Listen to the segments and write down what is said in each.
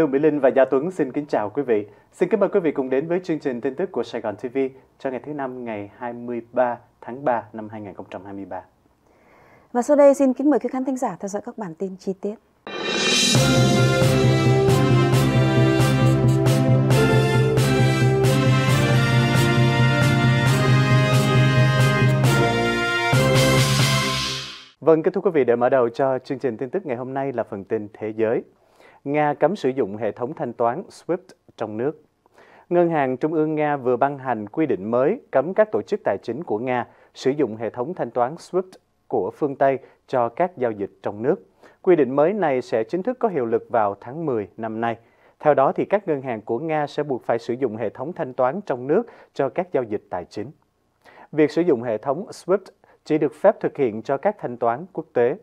Lưu Mỹ Linh và Gia Tuấn xin kính chào quý vị. Xin kính mời quý vị cùng đến với chương trình tin tức của Sài Gòn TV cho ngày thứ Năm ngày 23 tháng 3 năm 2023. Và sau đây xin kính mời các khán thính giả theo dõi các bản tin chi tiết. Vâng, kính thưa quý vị, để mở đầu cho chương trình tin tức ngày hôm nay là phần tin thế giới. Nga cấm sử dụng hệ thống thanh toán SWIFT trong nước. Ngân hàng Trung ương Nga vừa ban hành quy định mới cấm các tổ chức tài chính của Nga sử dụng hệ thống thanh toán SWIFT của phương Tây cho các giao dịch trong nước. Quy định mới này sẽ chính thức có hiệu lực vào tháng 10 năm nay. Theo đó, thì các ngân hàng của Nga sẽ buộc phải sử dụng hệ thống thanh toán trong nước cho các giao dịch tài chính. Việc sử dụng hệ thống SWIFT chỉ được phép thực hiện cho các thanh toán quốc tế.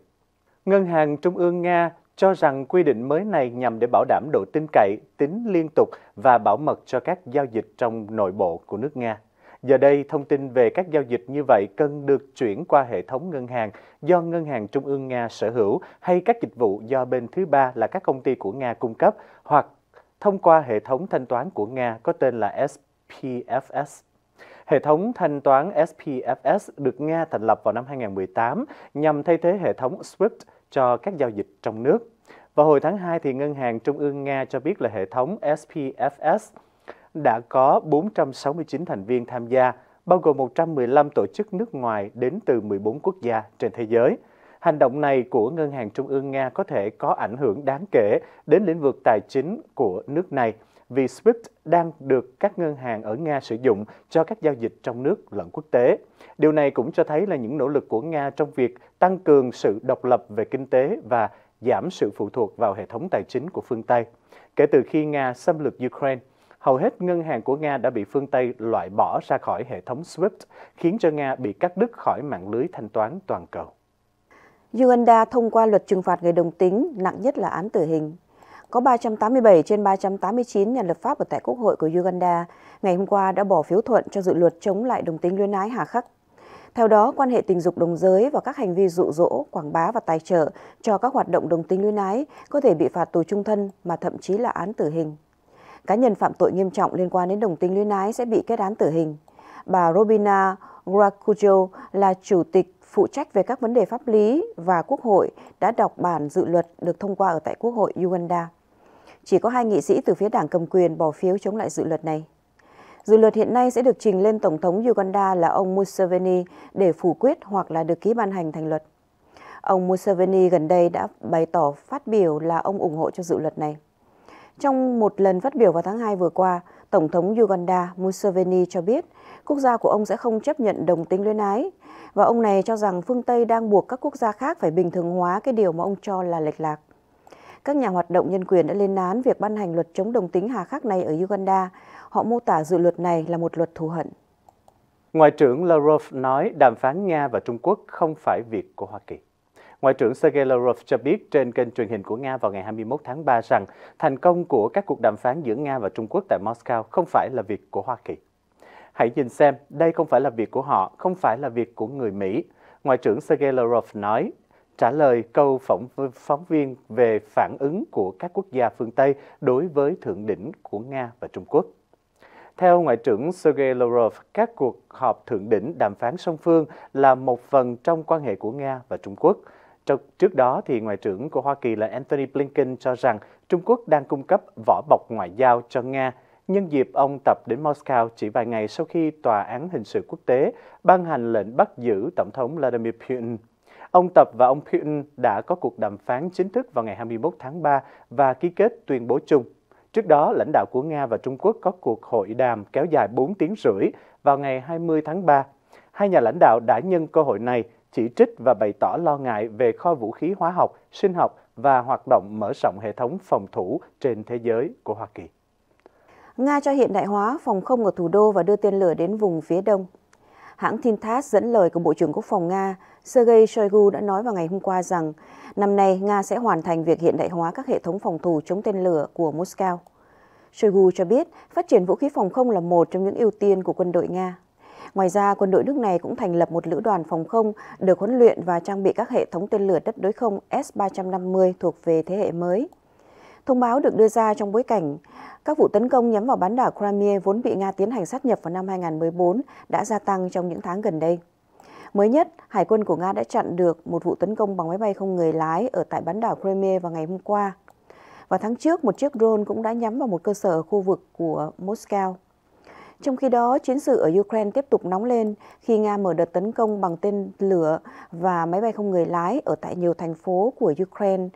Ngân hàng Trung ương Nga cho rằng quy định mới này nhằm để bảo đảm độ tin cậy, tính liên tục và bảo mật cho các giao dịch trong nội bộ của nước Nga. Giờ đây, thông tin về các giao dịch như vậy cần được chuyển qua hệ thống ngân hàng do Ngân hàng Trung ương Nga sở hữu hay các dịch vụ do bên thứ ba là các công ty của Nga cung cấp hoặc thông qua hệ thống thanh toán của Nga có tên là SPFS. Hệ thống thanh toán SPFS được Nga thành lập vào năm 2018 nhằm thay thế hệ thống SWIFT cho các giao dịch trong nước. Vào hồi tháng 2, thì Ngân hàng Trung ương Nga cho biết là hệ thống SPFS đã có 469 thành viên tham gia, bao gồm 115 tổ chức nước ngoài đến từ 14 quốc gia trên thế giới. Hành động này của Ngân hàng Trung ương Nga có thể có ảnh hưởng đáng kể đến lĩnh vực tài chính của nước này – vì SWIFT đang được các ngân hàng ở Nga sử dụng cho các giao dịch trong nước lẫn quốc tế. Điều này cũng cho thấy là những nỗ lực của Nga trong việc tăng cường sự độc lập về kinh tế và giảm sự phụ thuộc vào hệ thống tài chính của phương Tây. Kể từ khi Nga xâm lược Ukraine, hầu hết ngân hàng của Nga đã bị phương Tây loại bỏ ra khỏi hệ thống SWIFT, khiến cho Nga bị cắt đứt khỏi mạng lưới thanh toán toàn cầu. Uganda thông qua luật trừng phạt người đồng tính, nặng nhất là án tử hình có 387 trên 389 nhà lập pháp ở tại Quốc hội của Uganda ngày hôm qua đã bỏ phiếu thuận cho dự luật chống lại đồng tính luyến ái hà khắc. Theo đó, quan hệ tình dục đồng giới và các hành vi dụ dỗ, quảng bá và tài trợ cho các hoạt động đồng tính luyến ái có thể bị phạt tù trung thân mà thậm chí là án tử hình. Cá nhân phạm tội nghiêm trọng liên quan đến đồng tính luyến ái sẽ bị kết án tử hình. Bà Robina Gracujo là chủ tịch phụ trách về các vấn đề pháp lý và quốc hội đã đọc bản dự luật được thông qua ở tại Quốc hội Uganda chỉ có hai nghị sĩ từ phía đảng cầm quyền bỏ phiếu chống lại dự luật này. Dự luật hiện nay sẽ được trình lên Tổng thống Uganda là ông Museveni để phủ quyết hoặc là được ký ban hành thành luật. Ông Museveni gần đây đã bày tỏ phát biểu là ông ủng hộ cho dự luật này. Trong một lần phát biểu vào tháng 2 vừa qua, Tổng thống Uganda Museveni cho biết quốc gia của ông sẽ không chấp nhận đồng tính luyến ái và ông này cho rằng phương Tây đang buộc các quốc gia khác phải bình thường hóa cái điều mà ông cho là lệch lạc. Các nhà hoạt động nhân quyền đã lên án việc ban hành luật chống đồng tính hà khắc này ở Uganda. Họ mô tả dự luật này là một luật thù hận. Ngoại trưởng Lavrov nói đàm phán Nga và Trung Quốc không phải việc của Hoa Kỳ. Ngoại trưởng Sergei Lavrov cho biết trên kênh truyền hình của Nga vào ngày 21 tháng 3 rằng thành công của các cuộc đàm phán giữa Nga và Trung Quốc tại Moscow không phải là việc của Hoa Kỳ. Hãy nhìn xem, đây không phải là việc của họ, không phải là việc của người Mỹ. Ngoại trưởng Sergei Lavrov nói trả lời câu phỏng phóng viên về phản ứng của các quốc gia phương Tây đối với thượng đỉnh của Nga và Trung Quốc. Theo Ngoại trưởng Sergei Lavrov, các cuộc họp thượng đỉnh đàm phán song phương là một phần trong quan hệ của Nga và Trung Quốc. Trước đó, thì Ngoại trưởng của Hoa Kỳ là Anthony Blinken cho rằng Trung Quốc đang cung cấp vỏ bọc ngoại giao cho Nga nhân dịp ông tập đến Moscow chỉ vài ngày sau khi Tòa án Hình sự Quốc tế ban hành lệnh bắt giữ Tổng thống Vladimir Putin. Ông Tập và ông Putin đã có cuộc đàm phán chính thức vào ngày 21 tháng 3 và ký kết tuyên bố chung. Trước đó, lãnh đạo của Nga và Trung Quốc có cuộc hội đàm kéo dài 4 tiếng rưỡi vào ngày 20 tháng 3. Hai nhà lãnh đạo đã nhân cơ hội này chỉ trích và bày tỏ lo ngại về kho vũ khí hóa học, sinh học và hoạt động mở rộng hệ thống phòng thủ trên thế giới của Hoa Kỳ. Nga cho hiện đại hóa phòng không ở thủ đô và đưa tên lửa đến vùng phía đông Hãng tin TASS dẫn lời của Bộ trưởng Quốc phòng Nga Sergei Shoigu đã nói vào ngày hôm qua rằng năm nay Nga sẽ hoàn thành việc hiện đại hóa các hệ thống phòng thủ chống tên lửa của Moscow. Shoigu cho biết phát triển vũ khí phòng không là một trong những ưu tiên của quân đội Nga. Ngoài ra, quân đội nước này cũng thành lập một lữ đoàn phòng không được huấn luyện và trang bị các hệ thống tên lửa đất đối không S-350 thuộc về thế hệ mới. Thông báo được đưa ra trong bối cảnh các vụ tấn công nhắm vào bán đảo Crimea vốn bị Nga tiến hành sát nhập vào năm 2014 đã gia tăng trong những tháng gần đây. Mới nhất, Hải quân của Nga đã chặn được một vụ tấn công bằng máy bay không người lái ở tại bán đảo Crimea vào ngày hôm qua. Và tháng trước, một chiếc drone cũng đã nhắm vào một cơ sở ở khu vực của Moscow. Trong khi đó, chiến sự ở Ukraine tiếp tục nóng lên khi Nga mở đợt tấn công bằng tên lửa và máy bay không người lái ở tại nhiều thành phố của Ukraine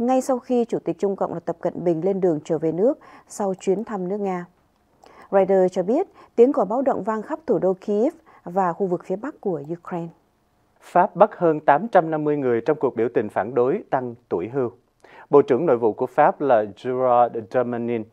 ngay sau khi Chủ tịch Trung Cộng là Tập Cận Bình lên đường trở về nước sau chuyến thăm nước Nga. Reuters cho biết tiếng còi báo động vang khắp thủ đô Kiev và khu vực phía bắc của Ukraine. Pháp bắt hơn 850 người trong cuộc biểu tình phản đối tăng tuổi hưu. Bộ trưởng Nội vụ của Pháp là Gerard Darmanin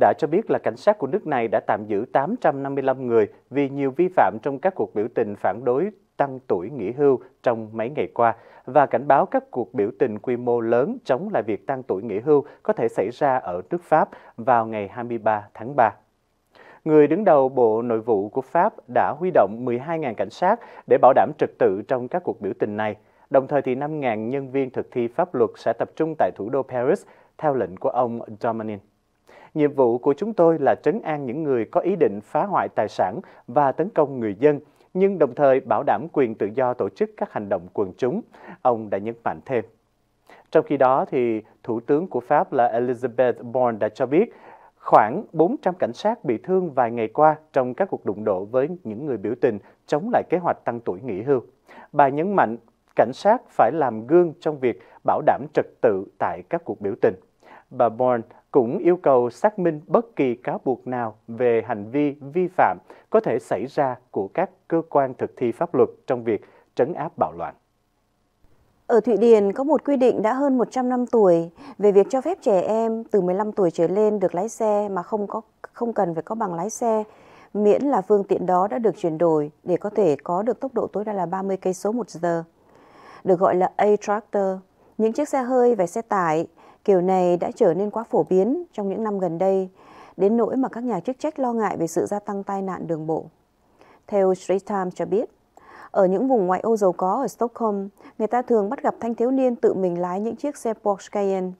đã cho biết là cảnh sát của nước này đã tạm giữ 855 người vì nhiều vi phạm trong các cuộc biểu tình phản đối tăng tuổi nghỉ hưu trong mấy ngày qua và cảnh báo các cuộc biểu tình quy mô lớn chống lại việc tăng tuổi nghỉ hưu có thể xảy ra ở nước Pháp vào ngày 23 tháng 3 người đứng đầu Bộ Nội vụ của Pháp đã huy động 12.000 cảnh sát để bảo đảm trật tự trong các cuộc biểu tình này. Đồng thời thì 5.000 nhân viên thực thi pháp luật sẽ tập trung tại thủ đô Paris theo lệnh của ông Dominic nhiệm vụ của chúng tôi là trấn an những người có ý định phá hoại tài sản và tấn công người dân, nhưng đồng thời bảo đảm quyền tự do tổ chức các hành động quần chúng, ông đã nhấn mạnh thêm. Trong khi đó, thì Thủ tướng của Pháp là Elizabeth Borne đã cho biết khoảng 400 cảnh sát bị thương vài ngày qua trong các cuộc đụng độ với những người biểu tình chống lại kế hoạch tăng tuổi nghỉ hưu. Bà nhấn mạnh cảnh sát phải làm gương trong việc bảo đảm trật tự tại các cuộc biểu tình. Bà Bourne cũng yêu cầu xác minh bất kỳ cáo buộc nào về hành vi vi phạm có thể xảy ra của các cơ quan thực thi pháp luật trong việc trấn áp bạo loạn. Ở Thụy Điển có một quy định đã hơn 100 năm tuổi về việc cho phép trẻ em từ 15 tuổi trở lên được lái xe mà không có không cần phải có bằng lái xe, miễn là phương tiện đó đã được chuyển đổi để có thể có được tốc độ tối đa là 30 cây số một giờ. Được gọi là A tractor, những chiếc xe hơi và xe tải Kiểu này đã trở nên quá phổ biến trong những năm gần đây, đến nỗi mà các nhà chức trách lo ngại về sự gia tăng tai nạn đường bộ. Theo Street Times cho biết, ở những vùng ngoại ô giàu có ở Stockholm, người ta thường bắt gặp thanh thiếu niên tự mình lái những chiếc xe Porsche Cayenne.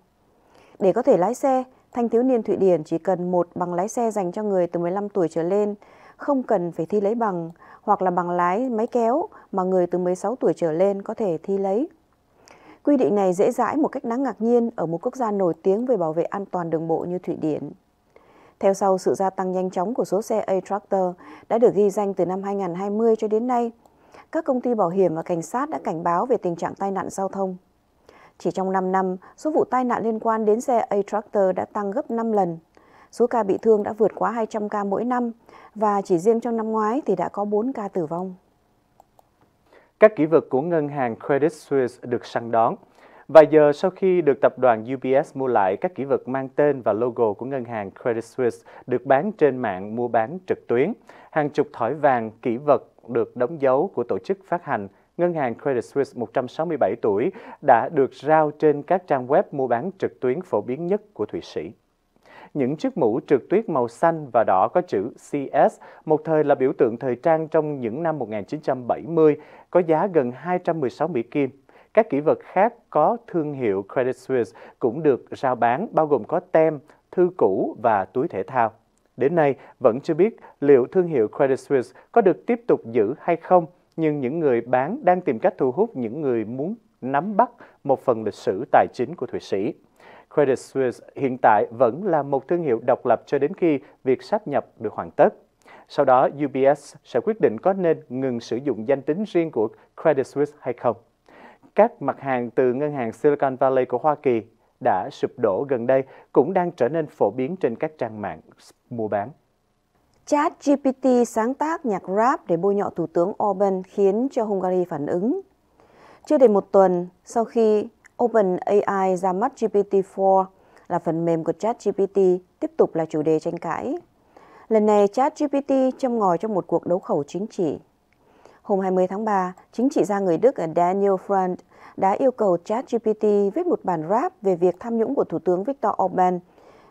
Để có thể lái xe, thanh thiếu niên Thụy Điển chỉ cần một bằng lái xe dành cho người từ 15 tuổi trở lên, không cần phải thi lấy bằng, hoặc là bằng lái máy kéo mà người từ 16 tuổi trở lên có thể thi lấy. Quy định này dễ dãi một cách đáng ngạc nhiên ở một quốc gia nổi tiếng về bảo vệ an toàn đường bộ như Thụy Điển. Theo sau sự gia tăng nhanh chóng của số xe A-Tractor đã được ghi danh từ năm 2020 cho đến nay, các công ty bảo hiểm và cảnh sát đã cảnh báo về tình trạng tai nạn giao thông. Chỉ trong 5 năm, số vụ tai nạn liên quan đến xe A-Tractor đã tăng gấp 5 lần. Số ca bị thương đã vượt quá 200 ca mỗi năm và chỉ riêng trong năm ngoái thì đã có 4 ca tử vong. Các kỷ vật của ngân hàng Credit Suisse được săn đón. Vài giờ sau khi được tập đoàn UBS mua lại, các kỷ vật mang tên và logo của ngân hàng Credit Suisse được bán trên mạng mua bán trực tuyến. Hàng chục thỏi vàng kỷ vật được đóng dấu của tổ chức phát hành Ngân hàng Credit Suisse 167 tuổi đã được rao trên các trang web mua bán trực tuyến phổ biến nhất của Thụy Sĩ. Những chiếc mũ trực tuyết màu xanh và đỏ có chữ CS, một thời là biểu tượng thời trang trong những năm 1970, có giá gần 216 Mỹ Kim. Các kỷ vật khác có thương hiệu Credit Suisse cũng được rao bán, bao gồm có tem, thư cũ và túi thể thao. Đến nay, vẫn chưa biết liệu thương hiệu Credit Suisse có được tiếp tục giữ hay không, nhưng những người bán đang tìm cách thu hút những người muốn nắm bắt một phần lịch sử tài chính của Thụy Sĩ. Credit Suisse hiện tại vẫn là một thương hiệu độc lập cho đến khi việc sáp nhập được hoàn tất. Sau đó, UBS sẽ quyết định có nên ngừng sử dụng danh tính riêng của Credit Suisse hay không. Các mặt hàng từ ngân hàng Silicon Valley của Hoa Kỳ đã sụp đổ gần đây cũng đang trở nên phổ biến trên các trang mạng mua bán. Chat GPT sáng tác nhạc rap để bôi nhọ Thủ tướng Orbán khiến cho Hungary phản ứng. Chưa đầy một tuần sau khi OpenAI ra mắt GPT-4 là phần mềm của ChatGPT tiếp tục là chủ đề tranh cãi. Lần này ChatGPT châm ngòi trong một cuộc đấu khẩu chính trị. Hôm 20 tháng 3, chính trị gia người Đức Daniel Frank đã yêu cầu ChatGPT viết một bản rap về việc tham nhũng của Thủ tướng Viktor Orbán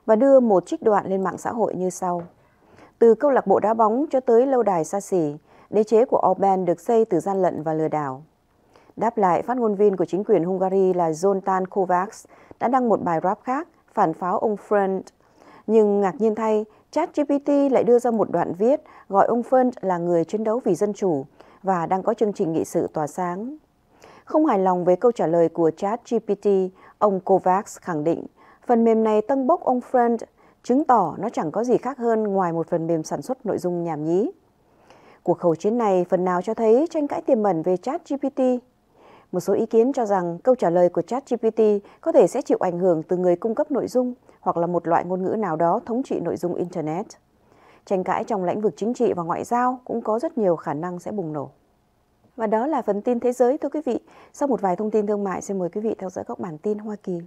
và đưa một trích đoạn lên mạng xã hội như sau. Từ câu lạc bộ đá bóng cho tới lâu đài xa xỉ, đế chế của Orbán được xây từ gian lận và lừa đảo. Đáp lại, phát ngôn viên của chính quyền Hungary là Zoltan Kovacs đã đăng một bài rap khác phản pháo ông Friend. Nhưng ngạc nhiên thay, ChatGPT lại đưa ra một đoạn viết gọi ông Phân là người chiến đấu vì dân chủ và đang có chương trình nghị sự tỏa sáng. Không hài lòng với câu trả lời của ChatGPT, ông Kovacs khẳng định phần mềm này tân bốc ông Friend, chứng tỏ nó chẳng có gì khác hơn ngoài một phần mềm sản xuất nội dung nhảm nhí. Cuộc khẩu chiến này phần nào cho thấy tranh cãi tiềm mẩn về ChatGPT một số ý kiến cho rằng câu trả lời của ChatGPT có thể sẽ chịu ảnh hưởng từ người cung cấp nội dung hoặc là một loại ngôn ngữ nào đó thống trị nội dung Internet. Tranh cãi trong lĩnh vực chính trị và ngoại giao cũng có rất nhiều khả năng sẽ bùng nổ. Và đó là phần tin thế giới thưa quý vị. Sau một vài thông tin thương mại, xin mời quý vị theo dõi các bản tin Hoa Kỳ.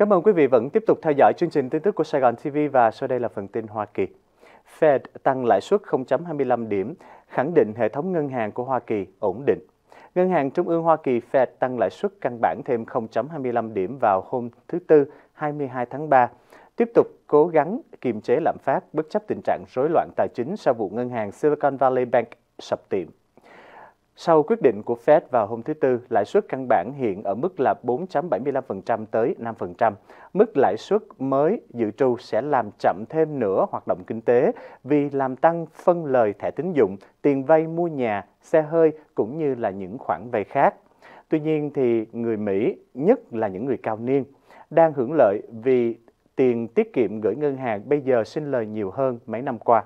Cảm ơn quý vị vẫn tiếp tục theo dõi chương trình tin tức của Sài Gòn TV và sau đây là phần tin Hoa Kỳ. Fed tăng lãi suất 0.25 điểm, khẳng định hệ thống ngân hàng của Hoa Kỳ ổn định. Ngân hàng Trung ương Hoa Kỳ Fed tăng lãi suất căn bản thêm 0.25 điểm vào hôm thứ Tư 22 tháng 3, tiếp tục cố gắng kiềm chế lạm phát bất chấp tình trạng rối loạn tài chính sau vụ ngân hàng Silicon Valley Bank sập tiệm. Sau quyết định của Fed vào hôm thứ Tư, lãi suất căn bản hiện ở mức là 4.75% tới 5%. Mức lãi suất mới dự trù sẽ làm chậm thêm nữa hoạt động kinh tế vì làm tăng phân lời thẻ tín dụng, tiền vay mua nhà, xe hơi cũng như là những khoản vay khác. Tuy nhiên thì người Mỹ, nhất là những người cao niên, đang hưởng lợi vì tiền tiết kiệm gửi ngân hàng bây giờ sinh lời nhiều hơn mấy năm qua.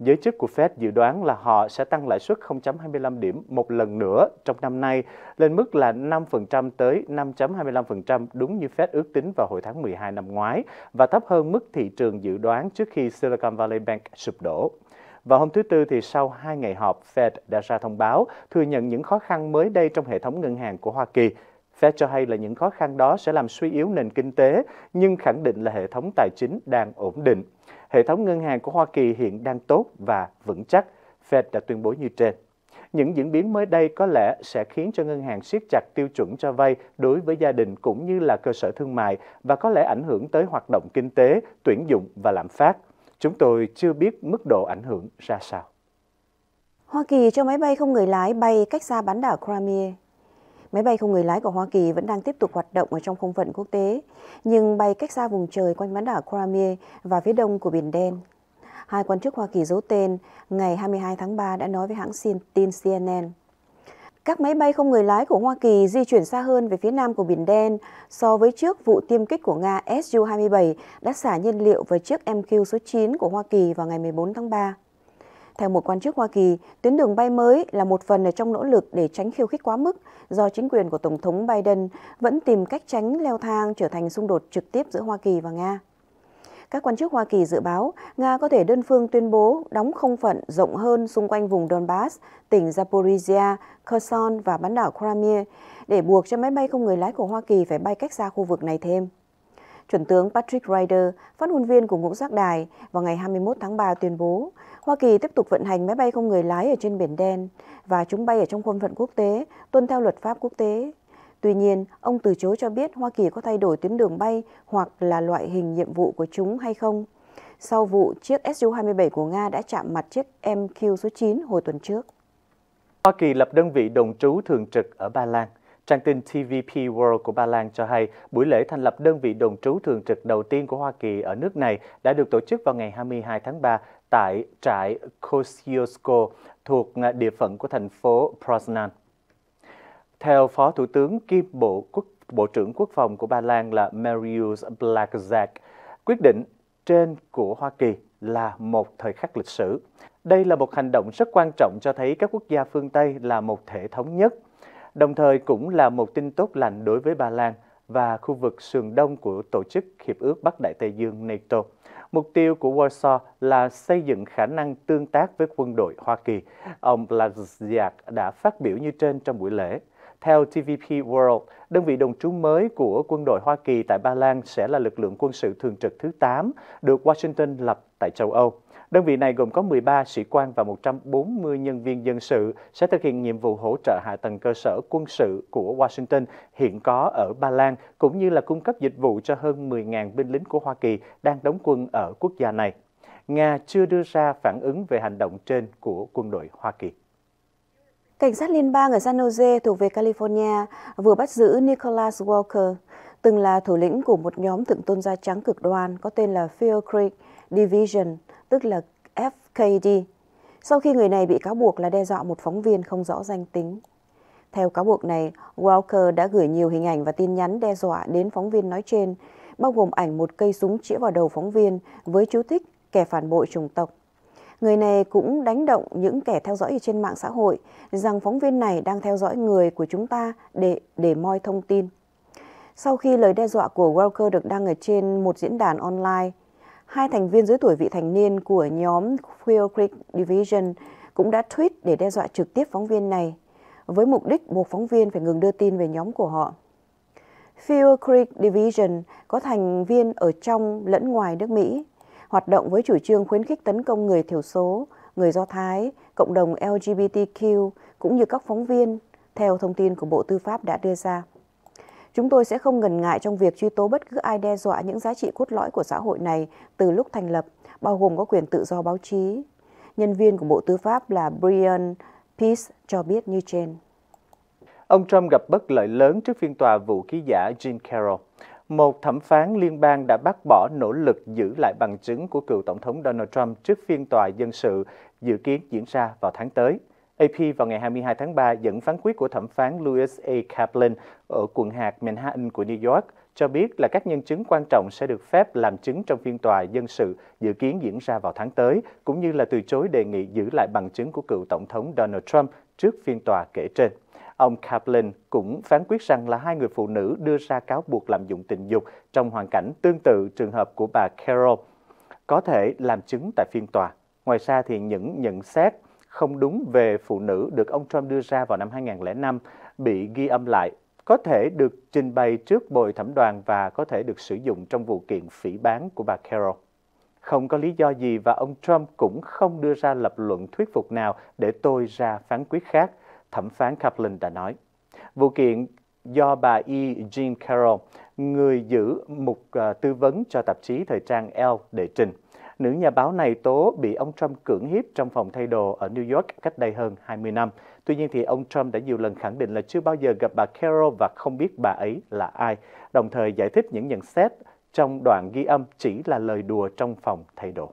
Giới chức của Fed dự đoán là họ sẽ tăng lãi suất 0.25 điểm một lần nữa trong năm nay lên mức là 5% tới 5.25% đúng như Fed ước tính vào hồi tháng 12 năm ngoái và thấp hơn mức thị trường dự đoán trước khi Silicon Valley Bank sụp đổ. Và hôm thứ Tư thì sau hai ngày họp, Fed đã ra thông báo thừa nhận những khó khăn mới đây trong hệ thống ngân hàng của Hoa Kỳ. Fed cho hay là những khó khăn đó sẽ làm suy yếu nền kinh tế, nhưng khẳng định là hệ thống tài chính đang ổn định hệ thống ngân hàng của Hoa Kỳ hiện đang tốt và vững chắc, Fed đã tuyên bố như trên. Những diễn biến mới đây có lẽ sẽ khiến cho ngân hàng siết chặt tiêu chuẩn cho vay đối với gia đình cũng như là cơ sở thương mại và có lẽ ảnh hưởng tới hoạt động kinh tế, tuyển dụng và lạm phát. Chúng tôi chưa biết mức độ ảnh hưởng ra sao. Hoa Kỳ cho máy bay không người lái bay cách xa bán đảo Crimea Máy bay không người lái của Hoa Kỳ vẫn đang tiếp tục hoạt động ở trong không phận quốc tế, nhưng bay cách xa vùng trời quanh bán đảo Crimea và phía đông của Biển Đen. Hai quan chức Hoa Kỳ giấu tên ngày 22 tháng 3 đã nói với hãng tin CNN. Các máy bay không người lái của Hoa Kỳ di chuyển xa hơn về phía nam của Biển Đen so với trước vụ tiêm kích của Nga Su-27 đã xả nhiên liệu vào chiếc MQ số 9 của Hoa Kỳ vào ngày 14 tháng 3. Theo một quan chức Hoa Kỳ, tuyến đường bay mới là một phần ở trong nỗ lực để tránh khiêu khích quá mức do chính quyền của Tổng thống Biden vẫn tìm cách tránh leo thang trở thành xung đột trực tiếp giữa Hoa Kỳ và Nga. Các quan chức Hoa Kỳ dự báo Nga có thể đơn phương tuyên bố đóng không phận rộng hơn xung quanh vùng Donbass, tỉnh Zaporizhia, Kherson và bán đảo Crimea để buộc cho máy bay không người lái của Hoa Kỳ phải bay cách xa khu vực này thêm. Chuẩn tướng Patrick Ryder, phát ngôn viên của ngũ giác đài, vào ngày 21 tháng 3 tuyên bố Hoa Kỳ tiếp tục vận hành máy bay không người lái ở trên Biển Đen và chúng bay ở trong khuôn phận quốc tế, tuân theo luật pháp quốc tế. Tuy nhiên, ông từ chối cho biết Hoa Kỳ có thay đổi tuyến đường bay hoặc là loại hình nhiệm vụ của chúng hay không. Sau vụ chiếc Su-27 của Nga đã chạm mặt chiếc MQ số 9 hồi tuần trước. Hoa Kỳ lập đơn vị đồng trú thường trực ở Ba Lan. Trang tin TVP World của Ba Lan cho hay buổi lễ thành lập đơn vị đồng trú thường trực đầu tiên của Hoa Kỳ ở nước này đã được tổ chức vào ngày 22 tháng 3 tại trại Kosciuszko thuộc địa phận của thành phố Poznan. Theo Phó Thủ tướng kiêm Bộ Quốc Bộ trưởng Quốc phòng của Ba Lan là Mariusz Blackjack, quyết định trên của Hoa Kỳ là một thời khắc lịch sử. Đây là một hành động rất quan trọng cho thấy các quốc gia phương Tây là một thể thống nhất – đồng thời cũng là một tin tốt lành đối với Ba Lan và khu vực sườn đông của Tổ chức Hiệp ước Bắc Đại Tây Dương NATO. Mục tiêu của Warsaw là xây dựng khả năng tương tác với quân đội Hoa Kỳ. Ông Blaziak đã phát biểu như trên trong buổi lễ. Theo TVP World, đơn vị đồng trú mới của quân đội Hoa Kỳ tại Ba Lan sẽ là lực lượng quân sự thường trực thứ 8 được Washington lập tại châu Âu. Đơn vị này gồm có 13 sĩ quan và 140 nhân viên dân sự sẽ thực hiện nhiệm vụ hỗ trợ hạ tầng cơ sở quân sự của Washington hiện có ở Ba Lan, cũng như là cung cấp dịch vụ cho hơn 10.000 binh lính của Hoa Kỳ đang đóng quân ở quốc gia này. Nga chưa đưa ra phản ứng về hành động trên của quân đội Hoa Kỳ. Cảnh sát liên bang ở San Jose thuộc về California vừa bắt giữ Nicholas Walker, từng là thủ lĩnh của một nhóm thượng tôn da trắng cực đoan có tên là Fear Creek Division tức là FKD, sau khi người này bị cáo buộc là đe dọa một phóng viên không rõ danh tính. Theo cáo buộc này, Walker đã gửi nhiều hình ảnh và tin nhắn đe dọa đến phóng viên nói trên, bao gồm ảnh một cây súng chĩa vào đầu phóng viên với chú thích kẻ phản bội chủng tộc. Người này cũng đánh động những kẻ theo dõi trên mạng xã hội rằng phóng viên này đang theo dõi người của chúng ta để để moi thông tin. Sau khi lời đe dọa của Walker được đăng ở trên một diễn đàn online, hai thành viên dưới tuổi vị thành niên của nhóm Queer Creek Division cũng đã tweet để đe dọa trực tiếp phóng viên này với mục đích buộc phóng viên phải ngừng đưa tin về nhóm của họ. Fear Creek Division có thành viên ở trong lẫn ngoài nước Mỹ, hoạt động với chủ trương khuyến khích tấn công người thiểu số, người Do Thái, cộng đồng LGBTQ cũng như các phóng viên, theo thông tin của Bộ Tư pháp đã đưa ra. Chúng tôi sẽ không ngần ngại trong việc truy tố bất cứ ai đe dọa những giá trị cốt lõi của xã hội này từ lúc thành lập, bao gồm có quyền tự do báo chí. Nhân viên của Bộ Tư pháp là Brian Peace cho biết như trên. Ông Trump gặp bất lợi lớn trước phiên tòa vụ ký giả Jean Carroll. Một thẩm phán liên bang đã bác bỏ nỗ lực giữ lại bằng chứng của cựu Tổng thống Donald Trump trước phiên tòa dân sự dự kiến diễn ra vào tháng tới. AP vào ngày 22 tháng 3 dẫn phán quyết của thẩm phán Louis A. Kaplan ở quận hạt Manhattan của New York cho biết là các nhân chứng quan trọng sẽ được phép làm chứng trong phiên tòa dân sự dự kiến diễn ra vào tháng tới, cũng như là từ chối đề nghị giữ lại bằng chứng của cựu Tổng thống Donald Trump trước phiên tòa kể trên. Ông Kaplan cũng phán quyết rằng là hai người phụ nữ đưa ra cáo buộc lạm dụng tình dục trong hoàn cảnh tương tự trường hợp của bà Carol có thể làm chứng tại phiên tòa. Ngoài ra thì những nhận xét không đúng về phụ nữ được ông Trump đưa ra vào năm 2005 bị ghi âm lại, có thể được trình bày trước bồi thẩm đoàn và có thể được sử dụng trong vụ kiện phỉ bán của bà Carroll. Không có lý do gì và ông Trump cũng không đưa ra lập luận thuyết phục nào để tôi ra phán quyết khác, thẩm phán Kaplan đã nói. Vụ kiện do bà E. Jean Carroll, người giữ mục ờ, tư vấn cho tạp chí thời trang Elle đệ trình nữ nhà báo này tố bị ông Trump cưỡng hiếp trong phòng thay đồ ở New York cách đây hơn 20 năm. Tuy nhiên thì ông Trump đã nhiều lần khẳng định là chưa bao giờ gặp bà Carol và không biết bà ấy là ai, đồng thời giải thích những nhận xét trong đoạn ghi âm chỉ là lời đùa trong phòng thay đồ.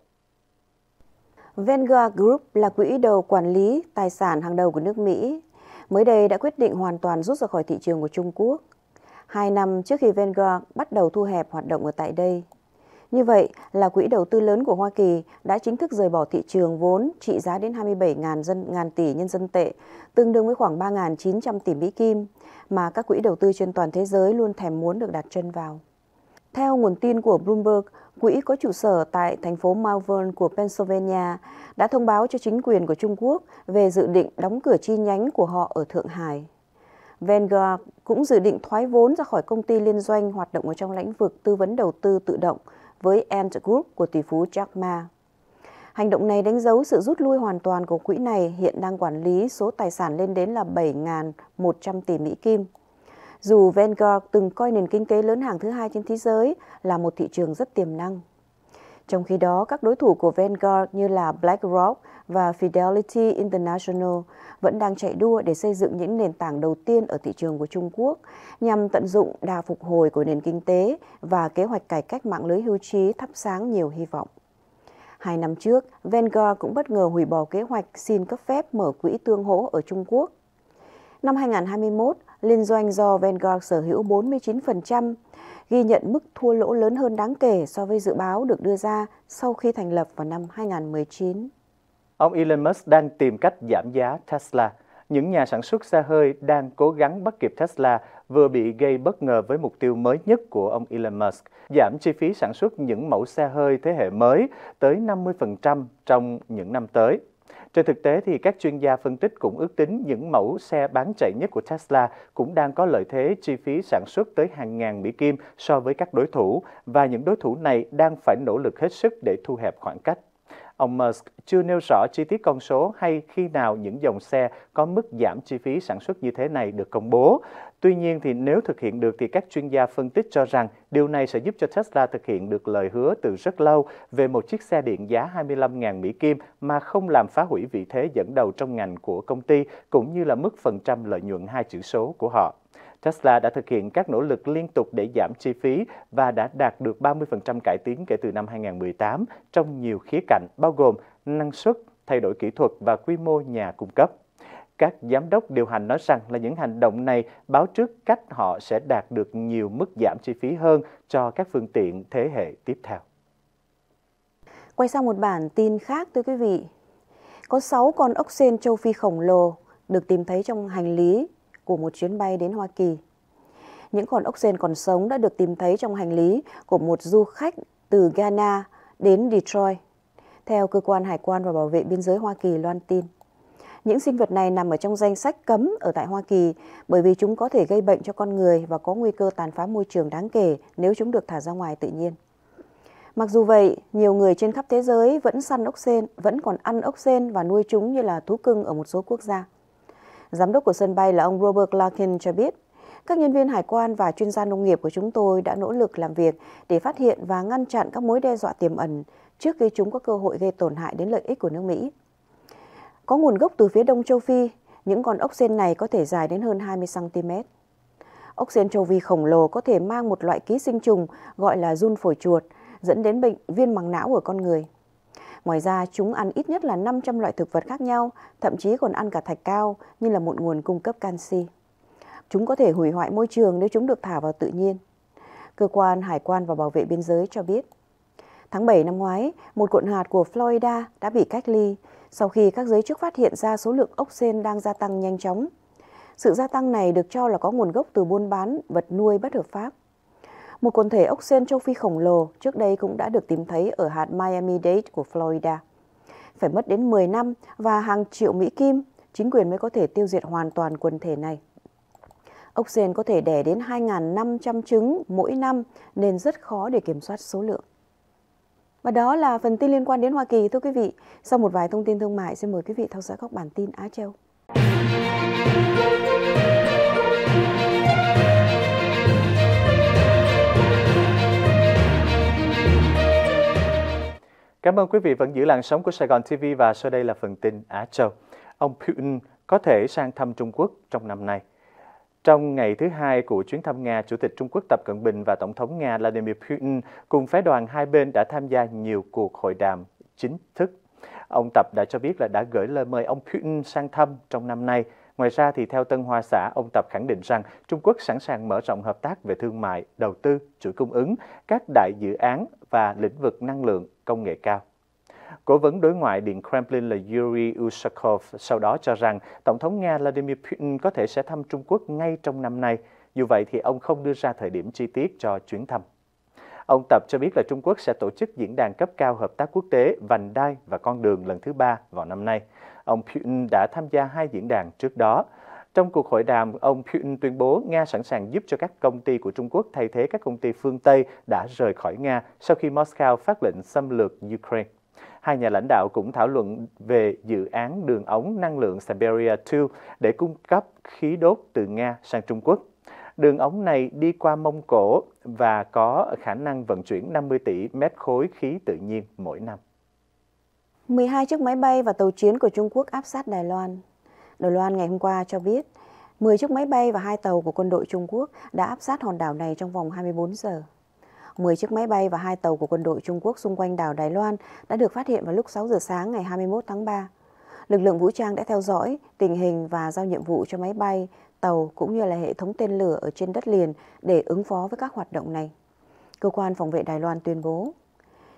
Vanguard Group là quỹ đầu quản lý tài sản hàng đầu của nước Mỹ, mới đây đã quyết định hoàn toàn rút ra khỏi thị trường của Trung Quốc. Hai năm trước khi Vanguard bắt đầu thu hẹp hoạt động ở tại đây, như vậy là quỹ đầu tư lớn của Hoa Kỳ đã chính thức rời bỏ thị trường vốn trị giá đến 27.000 dân ngàn tỷ nhân dân tệ, tương đương với khoảng 3.900 tỷ Mỹ Kim, mà các quỹ đầu tư trên toàn thế giới luôn thèm muốn được đặt chân vào. Theo nguồn tin của Bloomberg, quỹ có trụ sở tại thành phố Malvern của Pennsylvania đã thông báo cho chính quyền của Trung Quốc về dự định đóng cửa chi nhánh của họ ở Thượng Hải. Vanguard cũng dự định thoái vốn ra khỏi công ty liên doanh hoạt động ở trong lĩnh vực tư vấn đầu tư tự động – với Ant Group của tỷ phú Jack Ma. Hành động này đánh dấu sự rút lui hoàn toàn của quỹ này hiện đang quản lý số tài sản lên đến là 7.100 tỷ Mỹ Kim. Dù Vanguard từng coi nền kinh tế lớn hàng thứ hai trên thế giới là một thị trường rất tiềm năng. Trong khi đó, các đối thủ của Vanguard như là BlackRock và Fidelity International vẫn đang chạy đua để xây dựng những nền tảng đầu tiên ở thị trường của Trung Quốc nhằm tận dụng đà phục hồi của nền kinh tế và kế hoạch cải cách mạng lưới hưu trí thắp sáng nhiều hy vọng. Hai năm trước, Vanguard cũng bất ngờ hủy bỏ kế hoạch xin cấp phép mở quỹ tương hỗ ở Trung Quốc. Năm 2021, liên doanh do Vanguard sở hữu 49%, ghi nhận mức thua lỗ lớn hơn đáng kể so với dự báo được đưa ra sau khi thành lập vào năm 2019. Ông Elon Musk đang tìm cách giảm giá Tesla. Những nhà sản xuất xe hơi đang cố gắng bắt kịp Tesla vừa bị gây bất ngờ với mục tiêu mới nhất của ông Elon Musk, giảm chi phí sản xuất những mẫu xe hơi thế hệ mới tới 50% trong những năm tới. Trên thực tế thì các chuyên gia phân tích cũng ước tính những mẫu xe bán chạy nhất của Tesla cũng đang có lợi thế chi phí sản xuất tới hàng ngàn Mỹ Kim so với các đối thủ và những đối thủ này đang phải nỗ lực hết sức để thu hẹp khoảng cách. Ông Musk chưa nêu rõ chi tiết con số hay khi nào những dòng xe có mức giảm chi phí sản xuất như thế này được công bố. Tuy nhiên thì nếu thực hiện được thì các chuyên gia phân tích cho rằng điều này sẽ giúp cho Tesla thực hiện được lời hứa từ rất lâu về một chiếc xe điện giá 25.000 Mỹ Kim mà không làm phá hủy vị thế dẫn đầu trong ngành của công ty cũng như là mức phần trăm lợi nhuận hai chữ số của họ. Tesla đã thực hiện các nỗ lực liên tục để giảm chi phí và đã đạt được 30% cải tiến kể từ năm 2018 trong nhiều khía cạnh, bao gồm năng suất, thay đổi kỹ thuật và quy mô nhà cung cấp. Các giám đốc điều hành nói rằng là những hành động này báo trước cách họ sẽ đạt được nhiều mức giảm chi phí hơn cho các phương tiện thế hệ tiếp theo. Quay sang một bản tin khác thưa quý vị. Có 6 con ốc sên châu Phi khổng lồ được tìm thấy trong hành lý của một chuyến bay đến Hoa Kỳ. Những con ốc sên còn sống đã được tìm thấy trong hành lý của một du khách từ Ghana đến Detroit, theo Cơ quan Hải quan và Bảo vệ Biên giới Hoa Kỳ loan tin. Những sinh vật này nằm ở trong danh sách cấm ở tại Hoa Kỳ bởi vì chúng có thể gây bệnh cho con người và có nguy cơ tàn phá môi trường đáng kể nếu chúng được thả ra ngoài tự nhiên. Mặc dù vậy, nhiều người trên khắp thế giới vẫn săn ốc sên, vẫn còn ăn ốc sên và nuôi chúng như là thú cưng ở một số quốc gia. Giám đốc của sân bay là ông Robert Larkin cho biết, các nhân viên hải quan và chuyên gia nông nghiệp của chúng tôi đã nỗ lực làm việc để phát hiện và ngăn chặn các mối đe dọa tiềm ẩn trước khi chúng có cơ hội gây tổn hại đến lợi ích của nước Mỹ. Có nguồn gốc từ phía đông châu Phi, những con ốc sên này có thể dài đến hơn 20cm. Ốc sên châu Phi khổng lồ có thể mang một loại ký sinh trùng gọi là run phổi chuột, dẫn đến bệnh viên màng não ở con người. Ngoài ra, chúng ăn ít nhất là 500 loại thực vật khác nhau, thậm chí còn ăn cả thạch cao như là một nguồn cung cấp canxi. Chúng có thể hủy hoại môi trường nếu chúng được thả vào tự nhiên. Cơ quan Hải quan và Bảo vệ Biên giới cho biết, tháng 7 năm ngoái, một cuộn hạt của Florida đã bị cách ly sau khi các giới chức phát hiện ra số lượng ốc sên đang gia tăng nhanh chóng. Sự gia tăng này được cho là có nguồn gốc từ buôn bán vật nuôi bất hợp pháp. Một quần thể ốc sên châu Phi khổng lồ trước đây cũng đã được tìm thấy ở hạt Miami-Dade của Florida. Phải mất đến 10 năm và hàng triệu Mỹ Kim, chính quyền mới có thể tiêu diệt hoàn toàn quần thể này. Ốc sên có thể đẻ đến 2.500 trứng mỗi năm nên rất khó để kiểm soát số lượng. Và đó là phần tin liên quan đến Hoa Kỳ thưa quý vị. Sau một vài thông tin thương mại, xin mời quý vị theo dõi các bản tin Á Châu. Cảm ơn quý vị vẫn giữ làn sóng của Sài Gòn TV và sau đây là phần tin Á Châu. Ông Putin có thể sang thăm Trung Quốc trong năm nay. Trong ngày thứ hai của chuyến thăm Nga, Chủ tịch Trung Quốc Tập Cận Bình và Tổng thống Nga Vladimir Putin cùng phái đoàn hai bên đã tham gia nhiều cuộc hội đàm chính thức. Ông Tập đã cho biết là đã gửi lời mời ông Putin sang thăm trong năm nay Ngoài ra, thì theo Tân Hoa Xã, ông Tập khẳng định rằng Trung Quốc sẵn sàng mở rộng hợp tác về thương mại, đầu tư, chuỗi cung ứng, các đại dự án và lĩnh vực năng lượng, công nghệ cao. Cố vấn đối ngoại Điện Kremlin là Yuri Ushakov sau đó cho rằng Tổng thống Nga Vladimir Putin có thể sẽ thăm Trung Quốc ngay trong năm nay. Dù vậy thì ông không đưa ra thời điểm chi tiết cho chuyến thăm. Ông Tập cho biết là Trung Quốc sẽ tổ chức diễn đàn cấp cao hợp tác quốc tế Vành đai và Con đường lần thứ ba vào năm nay. Ông Putin đã tham gia hai diễn đàn trước đó. Trong cuộc hội đàm, ông Putin tuyên bố Nga sẵn sàng giúp cho các công ty của Trung Quốc thay thế các công ty phương Tây đã rời khỏi Nga sau khi Moscow phát lệnh xâm lược Ukraine. Hai nhà lãnh đạo cũng thảo luận về dự án đường ống năng lượng Siberia 2 để cung cấp khí đốt từ Nga sang Trung Quốc. Đường ống này đi qua Mông Cổ và có khả năng vận chuyển 50 tỷ mét khối khí tự nhiên mỗi năm. 12 chiếc máy bay và tàu chiến của Trung Quốc áp sát Đài Loan. Đài Loan ngày hôm qua cho biết 10 chiếc máy bay và hai tàu của quân đội Trung Quốc đã áp sát hòn đảo này trong vòng 24 giờ. 10 chiếc máy bay và hai tàu của quân đội Trung Quốc xung quanh đảo Đài Loan đã được phát hiện vào lúc 6 giờ sáng ngày 21 tháng 3. Lực lượng vũ trang đã theo dõi tình hình và giao nhiệm vụ cho máy bay, tàu cũng như là hệ thống tên lửa ở trên đất liền để ứng phó với các hoạt động này. Cơ quan phòng vệ Đài Loan tuyên bố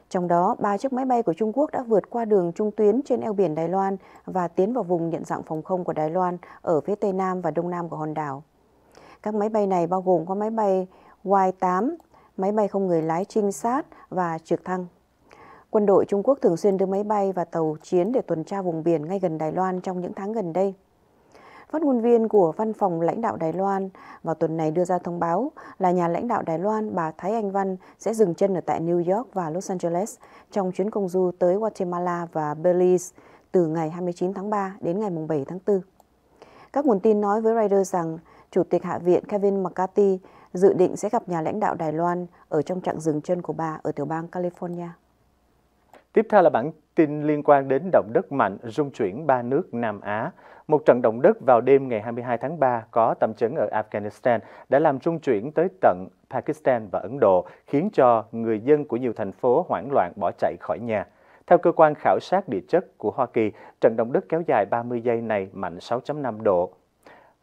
trong đó, ba chiếc máy bay của Trung Quốc đã vượt qua đường trung tuyến trên eo biển Đài Loan và tiến vào vùng nhận dạng phòng không của Đài Loan ở phía tây nam và đông nam của hòn đảo. Các máy bay này bao gồm có máy bay Y-8, máy bay không người lái trinh sát và trực thăng. Quân đội Trung Quốc thường xuyên đưa máy bay và tàu chiến để tuần tra vùng biển ngay gần Đài Loan trong những tháng gần đây. Phát ngôn viên của Văn phòng lãnh đạo Đài Loan vào tuần này đưa ra thông báo là nhà lãnh đạo Đài Loan bà Thái Anh Văn sẽ dừng chân ở tại New York và Los Angeles trong chuyến công du tới Guatemala và Belize từ ngày 29 tháng 3 đến ngày 7 tháng 4. Các nguồn tin nói với Reuters rằng Chủ tịch Hạ viện Kevin McCarthy dự định sẽ gặp nhà lãnh đạo Đài Loan ở trong trạng dừng chân của bà ở tiểu bang California. Tiếp theo là bản tin liên quan đến động đất mạnh rung chuyển ba nước Nam Á. Một trận động đất vào đêm ngày 22 tháng 3 có tầm chấn ở Afghanistan đã làm trung chuyển tới tận Pakistan và Ấn Độ, khiến cho người dân của nhiều thành phố hoảng loạn bỏ chạy khỏi nhà. Theo cơ quan khảo sát địa chất của Hoa Kỳ, trận động đất kéo dài 30 giây này mạnh 6.5 độ.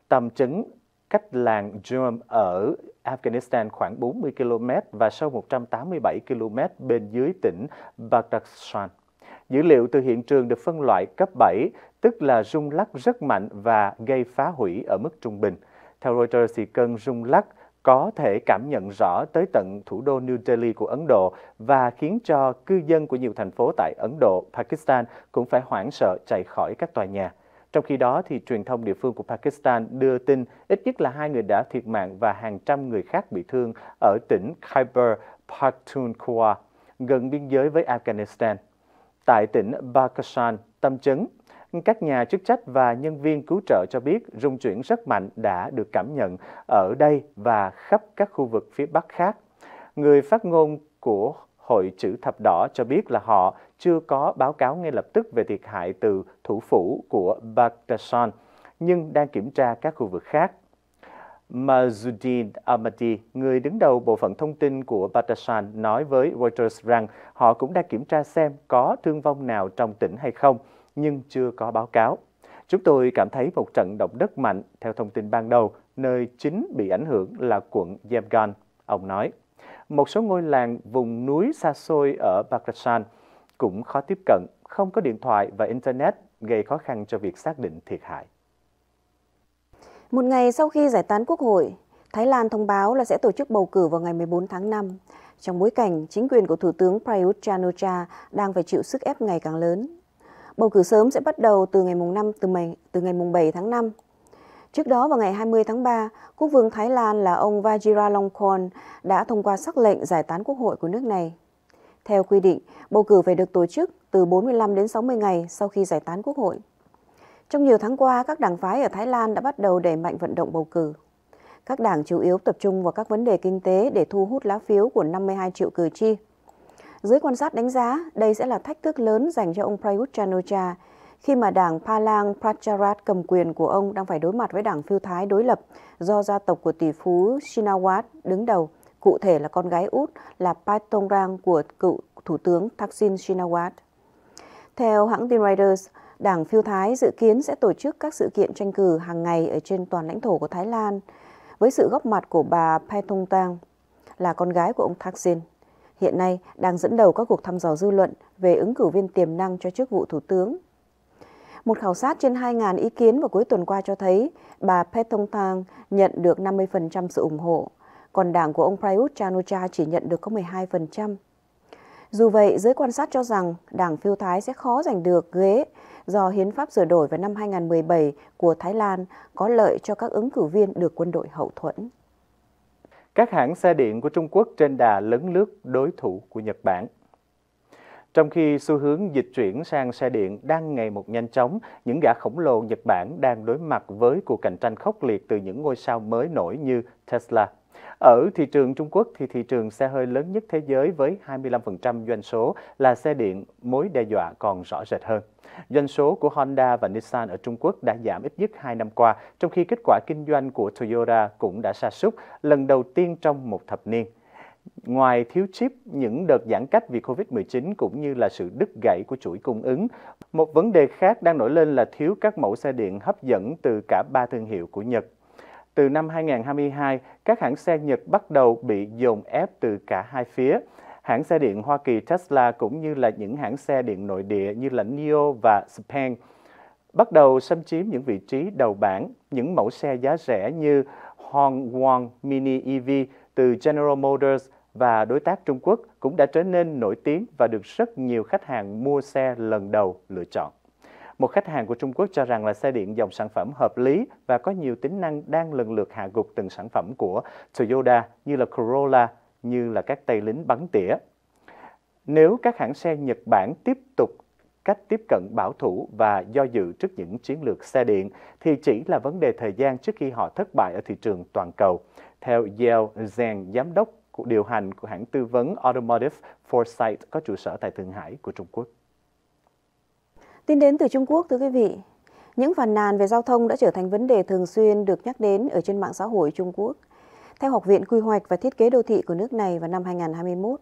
Tầm chấn cách làng Jum ở Afghanistan khoảng 40 km và sâu 187 km bên dưới tỉnh Badakhshan. Dữ liệu từ hiện trường được phân loại cấp 7, tức là rung lắc rất mạnh và gây phá hủy ở mức trung bình. Theo Reuters, thì cơn rung lắc có thể cảm nhận rõ tới tận thủ đô New Delhi của Ấn Độ và khiến cho cư dân của nhiều thành phố tại Ấn Độ, Pakistan cũng phải hoảng sợ chạy khỏi các tòa nhà. Trong khi đó, thì truyền thông địa phương của Pakistan đưa tin ít nhất là hai người đã thiệt mạng và hàng trăm người khác bị thương ở tỉnh Khyber Pakhtunkhwa, gần biên giới với Afghanistan. Tại tỉnh Bakasan, tâm chấn các nhà chức trách và nhân viên cứu trợ cho biết rung chuyển rất mạnh đã được cảm nhận ở đây và khắp các khu vực phía Bắc khác. Người phát ngôn của Hội Chữ Thập Đỏ cho biết là họ chưa có báo cáo ngay lập tức về thiệt hại từ thủ phủ của Baghdad, nhưng đang kiểm tra các khu vực khác. Mazuddin Ahmadi, người đứng đầu bộ phận thông tin của Batashan, nói với Reuters rằng họ cũng đang kiểm tra xem có thương vong nào trong tỉnh hay không nhưng chưa có báo cáo. Chúng tôi cảm thấy một trận động đất mạnh theo thông tin ban đầu, nơi chính bị ảnh hưởng là quận Yevgan, ông nói. Một số ngôi làng vùng núi xa xôi ở Bakrasan cũng khó tiếp cận, không có điện thoại và Internet gây khó khăn cho việc xác định thiệt hại. Một ngày sau khi giải tán Quốc hội, Thái Lan thông báo là sẽ tổ chức bầu cử vào ngày 14 tháng 5, trong bối cảnh chính quyền của Thủ tướng Prayut Chan-o-cha đang phải chịu sức ép ngày càng lớn. Bầu cử sớm sẽ bắt đầu từ ngày mùng 5 từ, mày, từ ngày mùng 7 tháng 5. Trước đó vào ngày 20 tháng 3, Quốc vương Thái Lan là ông Vajiralongkorn đã thông qua sắc lệnh giải tán quốc hội của nước này. Theo quy định, bầu cử phải được tổ chức từ 45 đến 60 ngày sau khi giải tán quốc hội. Trong nhiều tháng qua, các đảng phái ở Thái Lan đã bắt đầu đẩy mạnh vận động bầu cử. Các đảng chủ yếu tập trung vào các vấn đề kinh tế để thu hút lá phiếu của 52 triệu cử tri dưới quan sát đánh giá, đây sẽ là thách thức lớn dành cho ông Prayut chan o khi mà đảng Palang Pracharat cầm quyền của ông đang phải đối mặt với đảng phiêu thái đối lập do gia tộc của tỷ phú Shinawat đứng đầu, cụ thể là con gái út là Patongrang của cựu Thủ tướng Thaksin Shinawat. Theo hãng tin Reuters, Đảng Phiêu Thái dự kiến sẽ tổ chức các sự kiện tranh cử hàng ngày ở trên toàn lãnh thổ của Thái Lan với sự góp mặt của bà Pae là con gái của ông Thaksin hiện nay đang dẫn đầu các cuộc thăm dò dư luận về ứng cử viên tiềm năng cho chức vụ thủ tướng. Một khảo sát trên 2.000 ý kiến vào cuối tuần qua cho thấy bà Paetongtarn nhận được 50% sự ủng hộ, còn đảng của ông Prayut chan o chỉ nhận được có 12%. Dù vậy, giới quan sát cho rằng đảng phiêu Thái sẽ khó giành được ghế do hiến pháp sửa đổi vào năm 2017 của Thái Lan có lợi cho các ứng cử viên được quân đội hậu thuẫn các hãng xe điện của Trung Quốc trên đà lấn lướt đối thủ của Nhật Bản. Trong khi xu hướng dịch chuyển sang xe điện đang ngày một nhanh chóng, những gã khổng lồ Nhật Bản đang đối mặt với cuộc cạnh tranh khốc liệt từ những ngôi sao mới nổi như Tesla. Ở thị trường Trung Quốc thì thị trường xe hơi lớn nhất thế giới với 25% doanh số là xe điện, mối đe dọa còn rõ rệt hơn. Doanh số của Honda và Nissan ở Trung Quốc đã giảm ít nhất 2 năm qua, trong khi kết quả kinh doanh của Toyota cũng đã sa sút lần đầu tiên trong một thập niên. Ngoài thiếu chip, những đợt giãn cách vì Covid-19 cũng như là sự đứt gãy của chuỗi cung ứng, một vấn đề khác đang nổi lên là thiếu các mẫu xe điện hấp dẫn từ cả ba thương hiệu của Nhật. Từ năm 2022, các hãng xe Nhật bắt đầu bị dồn ép từ cả hai phía hãng xe điện Hoa Kỳ Tesla cũng như là những hãng xe điện nội địa như là NIO và Span bắt đầu xâm chiếm những vị trí đầu bảng, những mẫu xe giá rẻ như Hongwon Mini EV từ General Motors và đối tác Trung Quốc cũng đã trở nên nổi tiếng và được rất nhiều khách hàng mua xe lần đầu lựa chọn. Một khách hàng của Trung Quốc cho rằng là xe điện dòng sản phẩm hợp lý và có nhiều tính năng đang lần lượt hạ gục từng sản phẩm của Toyota như là Corolla, như là các tay lính bắn tỉa. Nếu các hãng xe Nhật Bản tiếp tục cách tiếp cận bảo thủ và do dự trước những chiến lược xe điện thì chỉ là vấn đề thời gian trước khi họ thất bại ở thị trường toàn cầu. Theo Yale Zhang, giám đốc của điều hành của hãng tư vấn Automotive Foresight có trụ sở tại Thượng Hải của Trung Quốc. Tin đến từ Trung Quốc, thưa quý vị, những phàn nàn về giao thông đã trở thành vấn đề thường xuyên được nhắc đến ở trên mạng xã hội Trung Quốc. Theo Học viện Quy hoạch và Thiết kế Đô thị của nước này vào năm 2021,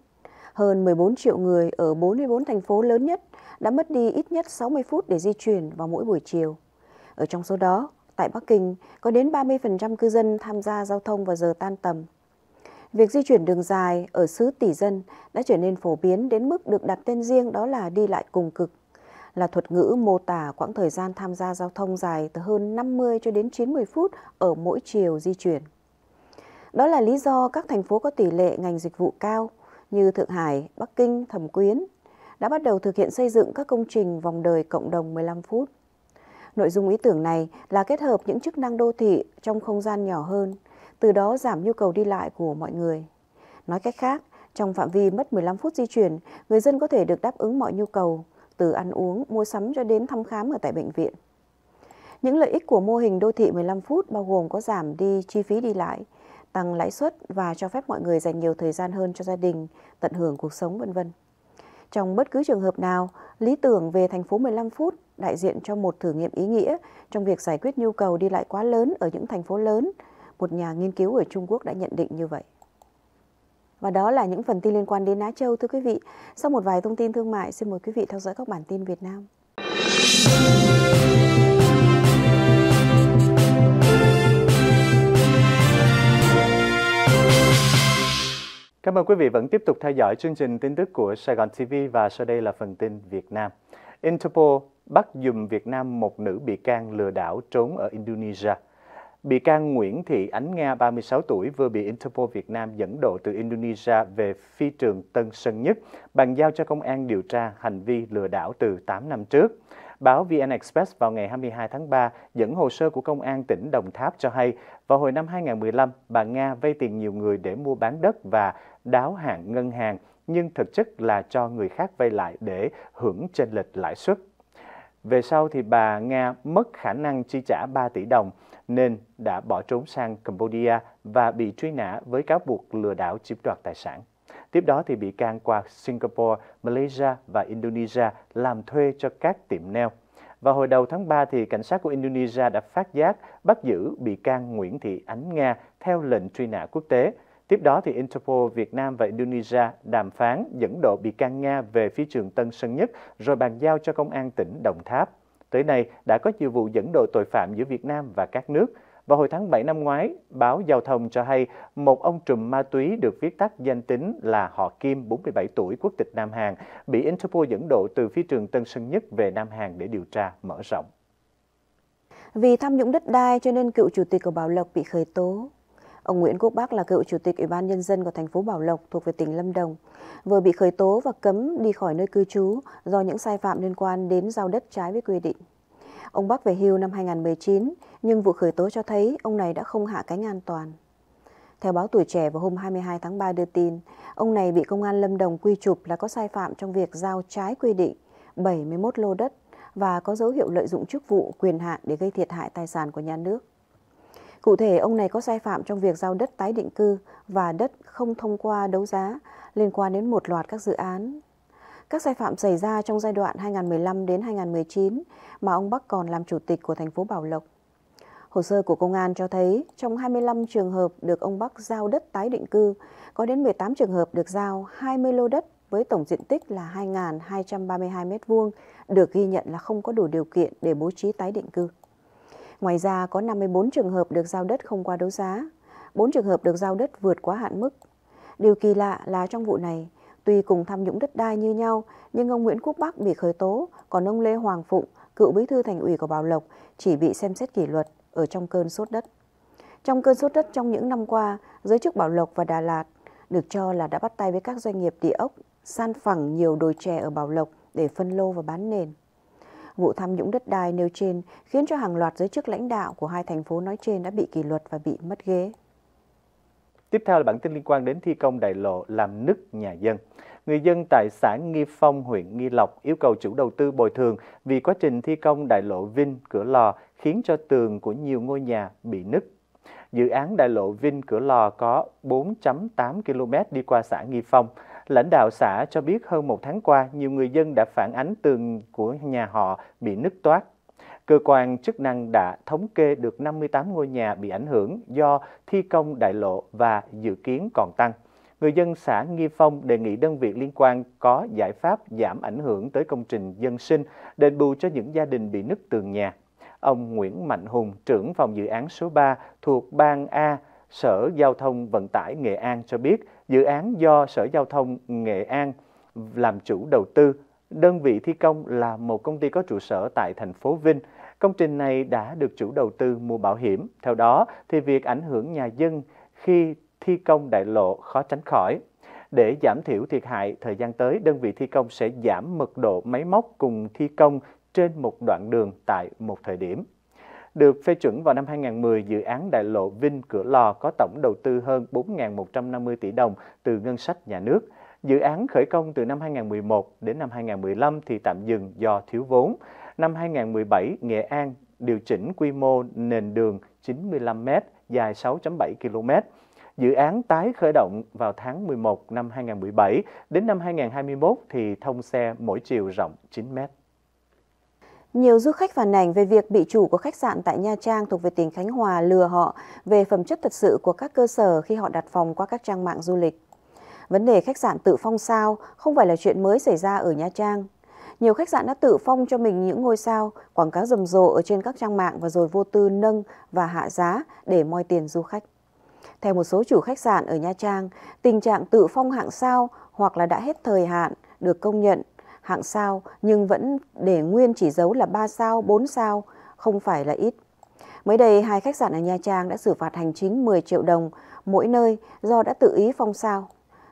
hơn 14 triệu người ở 44 thành phố lớn nhất đã mất đi ít nhất 60 phút để di chuyển vào mỗi buổi chiều. Ở trong số đó, tại Bắc Kinh có đến 30% cư dân tham gia giao thông vào giờ tan tầm. Việc di chuyển đường dài ở xứ tỷ dân đã trở nên phổ biến đến mức được đặt tên riêng đó là đi lại cùng cực, là thuật ngữ mô tả quãng thời gian tham gia giao thông dài từ hơn 50 cho đến 90 phút ở mỗi chiều di chuyển. Đó là lý do các thành phố có tỷ lệ ngành dịch vụ cao như Thượng Hải, Bắc Kinh, Thẩm Quyến đã bắt đầu thực hiện xây dựng các công trình vòng đời cộng đồng 15 phút. Nội dung ý tưởng này là kết hợp những chức năng đô thị trong không gian nhỏ hơn, từ đó giảm nhu cầu đi lại của mọi người. Nói cách khác, trong phạm vi mất 15 phút di chuyển, người dân có thể được đáp ứng mọi nhu cầu, từ ăn uống, mua sắm cho đến thăm khám ở tại bệnh viện. Những lợi ích của mô hình đô thị 15 phút bao gồm có giảm đi chi phí đi lại, tăng lãi suất và cho phép mọi người dành nhiều thời gian hơn cho gia đình, tận hưởng cuộc sống vân vân. Trong bất cứ trường hợp nào, lý tưởng về thành phố 15 phút đại diện cho một thử nghiệm ý nghĩa trong việc giải quyết nhu cầu đi lại quá lớn ở những thành phố lớn, một nhà nghiên cứu ở Trung Quốc đã nhận định như vậy. Và đó là những phần tin liên quan đến Á Châu thưa quý vị. Sau một vài thông tin thương mại, xin mời quý vị theo dõi các bản tin Việt Nam. Cảm ơn quý vị vẫn tiếp tục theo dõi chương trình tin tức của Sài Gòn TV và sau đây là phần tin Việt Nam. Interpol bắt dùm Việt Nam một nữ bị can lừa đảo trốn ở Indonesia. Bị can Nguyễn Thị Ánh Nga, 36 tuổi, vừa bị Interpol Việt Nam dẫn độ từ Indonesia về phi trường Tân Sơn Nhất, bàn giao cho công an điều tra hành vi lừa đảo từ 8 năm trước. Báo VN Express vào ngày 22 tháng 3 dẫn hồ sơ của Công an tỉnh Đồng Tháp cho hay, vào hồi năm 2015, bà Nga vay tiền nhiều người để mua bán đất và đáo hạn ngân hàng nhưng thực chất là cho người khác vay lại để hưởng trên lịch lãi suất. Về sau thì bà Nga mất khả năng chi trả 3 tỷ đồng nên đã bỏ trốn sang Campuchia và bị truy nã với cáo buộc lừa đảo chiếm đoạt tài sản. Tiếp đó thì bị can qua Singapore, Malaysia và Indonesia làm thuê cho các tiệm nail. Và hồi đầu tháng 3 thì cảnh sát của Indonesia đã phát giác bắt giữ bị can Nguyễn Thị Ánh Nga theo lệnh truy nã quốc tế Tiếp đó, thì Interpol Việt Nam và Indonesia đàm phán dẫn độ bị can Nga về phía trường Tân Sơn Nhất rồi bàn giao cho Công an tỉnh Đồng Tháp. Tới nay, đã có nhiều vụ dẫn độ tội phạm giữa Việt Nam và các nước. Vào hồi tháng 7 năm ngoái, báo Giao thông cho hay một ông trùm ma túy được viết tắt danh tính là họ Kim, 47 tuổi, quốc tịch Nam Hàn, bị Interpol dẫn độ từ phía trường Tân Sơn Nhất về Nam Hàn để điều tra mở rộng. Vì tham nhũng đất đai cho nên cựu chủ tịch của Bảo Lộc bị khởi tố. Ông Nguyễn Quốc Bắc là cựu chủ tịch Ủy ban nhân dân của thành phố Bảo Lộc thuộc về tỉnh Lâm Đồng, vừa bị khởi tố và cấm đi khỏi nơi cư trú do những sai phạm liên quan đến giao đất trái với quy định. Ông Bắc về hưu năm 2019, nhưng vụ khởi tố cho thấy ông này đã không hạ cánh an toàn. Theo báo Tuổi Trẻ vào hôm 22 tháng 3 đưa tin, ông này bị công an Lâm Đồng quy chụp là có sai phạm trong việc giao trái quy định 71 lô đất và có dấu hiệu lợi dụng chức vụ quyền hạn để gây thiệt hại tài sản của nhà nước. Cụ thể, ông này có sai phạm trong việc giao đất tái định cư và đất không thông qua đấu giá liên quan đến một loạt các dự án. Các sai phạm xảy ra trong giai đoạn 2015 đến 2019 mà ông Bắc còn làm chủ tịch của thành phố Bảo Lộc. Hồ sơ của công an cho thấy trong 25 trường hợp được ông Bắc giao đất tái định cư, có đến 18 trường hợp được giao 20 lô đất với tổng diện tích là 2.232 m2 được ghi nhận là không có đủ điều kiện để bố trí tái định cư. Ngoài ra có 54 trường hợp được giao đất không qua đấu giá, 4 trường hợp được giao đất vượt quá hạn mức. Điều kỳ lạ là trong vụ này, tuy cùng tham nhũng đất đai như nhau, nhưng ông Nguyễn Quốc Bắc bị khởi tố, còn ông Lê Hoàng Phụng, cựu bí thư thành ủy của Bảo Lộc, chỉ bị xem xét kỷ luật ở trong cơn sốt đất. Trong cơn sốt đất trong những năm qua, giới chức Bảo Lộc và Đà Lạt được cho là đã bắt tay với các doanh nghiệp địa ốc san phẳng nhiều đồi chè ở Bảo Lộc để phân lô và bán nền. Vụ tham nhũng đất đai nêu trên khiến cho hàng loạt giới chức lãnh đạo của hai thành phố nói trên đã bị kỷ luật và bị mất ghế. Tiếp theo là bản tin liên quan đến thi công đại lộ làm nứt nhà dân. Người dân tại xã Nghi Phong, huyện Nghi Lộc yêu cầu chủ đầu tư bồi thường vì quá trình thi công đại lộ Vinh cửa lò khiến cho tường của nhiều ngôi nhà bị nứt. Dự án đại lộ Vinh cửa lò có 4.8 km đi qua xã Nghi Phong lãnh đạo xã cho biết hơn một tháng qua, nhiều người dân đã phản ánh tường của nhà họ bị nứt toát. Cơ quan chức năng đã thống kê được 58 ngôi nhà bị ảnh hưởng do thi công đại lộ và dự kiến còn tăng. Người dân xã Nghi Phong đề nghị đơn vị liên quan có giải pháp giảm ảnh hưởng tới công trình dân sinh, đền bù cho những gia đình bị nứt tường nhà. Ông Nguyễn Mạnh Hùng, trưởng phòng dự án số 3 thuộc Ban A, Sở Giao thông Vận tải Nghệ An cho biết dự án do Sở Giao thông Nghệ An làm chủ đầu tư. Đơn vị thi công là một công ty có trụ sở tại thành phố Vinh. Công trình này đã được chủ đầu tư mua bảo hiểm. Theo đó, thì việc ảnh hưởng nhà dân khi thi công đại lộ khó tránh khỏi. Để giảm thiểu thiệt hại, thời gian tới đơn vị thi công sẽ giảm mật độ máy móc cùng thi công trên một đoạn đường tại một thời điểm. Được phê chuẩn vào năm 2010, dự án đại lộ Vinh Cửa Lò có tổng đầu tư hơn 4.150 tỷ đồng từ ngân sách nhà nước. Dự án khởi công từ năm 2011 đến năm 2015 thì tạm dừng do thiếu vốn. Năm 2017, Nghệ An điều chỉnh quy mô nền đường 95m dài 6.7 km. Dự án tái khởi động vào tháng 11 năm 2017, đến năm 2021 thì thông xe mỗi chiều rộng 9 mét. Nhiều du khách phản ảnh về việc bị chủ của khách sạn tại Nha Trang thuộc về tỉnh Khánh Hòa lừa họ về phẩm chất thật sự của các cơ sở khi họ đặt phòng qua các trang mạng du lịch. Vấn đề khách sạn tự phong sao không phải là chuyện mới xảy ra ở Nha Trang. Nhiều khách sạn đã tự phong cho mình những ngôi sao, quảng cáo rầm rộ ở trên các trang mạng và rồi vô tư nâng và hạ giá để moi tiền du khách. Theo một số chủ khách sạn ở Nha Trang, tình trạng tự phong hạng sao hoặc là đã hết thời hạn được công nhận hạng sao nhưng vẫn để nguyên chỉ dấu là 3 sao, 4 sao, không phải là ít. Mới đây, hai khách sạn ở Nha Trang đã xử phạt hành chính 10 triệu đồng mỗi nơi do đã tự ý phong sao.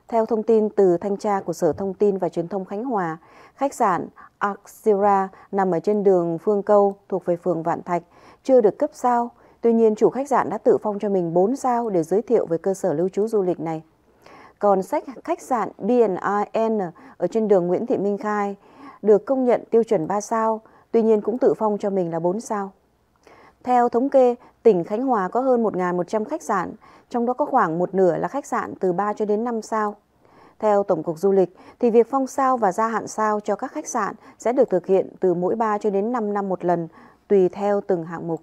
Theo thông tin từ thanh tra của Sở Thông tin và Truyền thông Khánh Hòa, khách sạn Axira nằm ở trên đường Phương Câu thuộc về phường Vạn Thạch, chưa được cấp sao. Tuy nhiên, chủ khách sạn đã tự phong cho mình 4 sao để giới thiệu về cơ sở lưu trú du lịch này. Còn sách khách sạn B&IN ở trên đường Nguyễn Thị Minh Khai được công nhận tiêu chuẩn 3 sao, tuy nhiên cũng tự phong cho mình là 4 sao. Theo thống kê, tỉnh Khánh Hòa có hơn 1.100 khách sạn, trong đó có khoảng một nửa là khách sạn từ 3 cho đến 5 sao. Theo Tổng cục Du lịch, thì việc phong sao và gia hạn sao cho các khách sạn sẽ được thực hiện từ mỗi 3 cho đến 5 năm một lần, tùy theo từng hạng mục.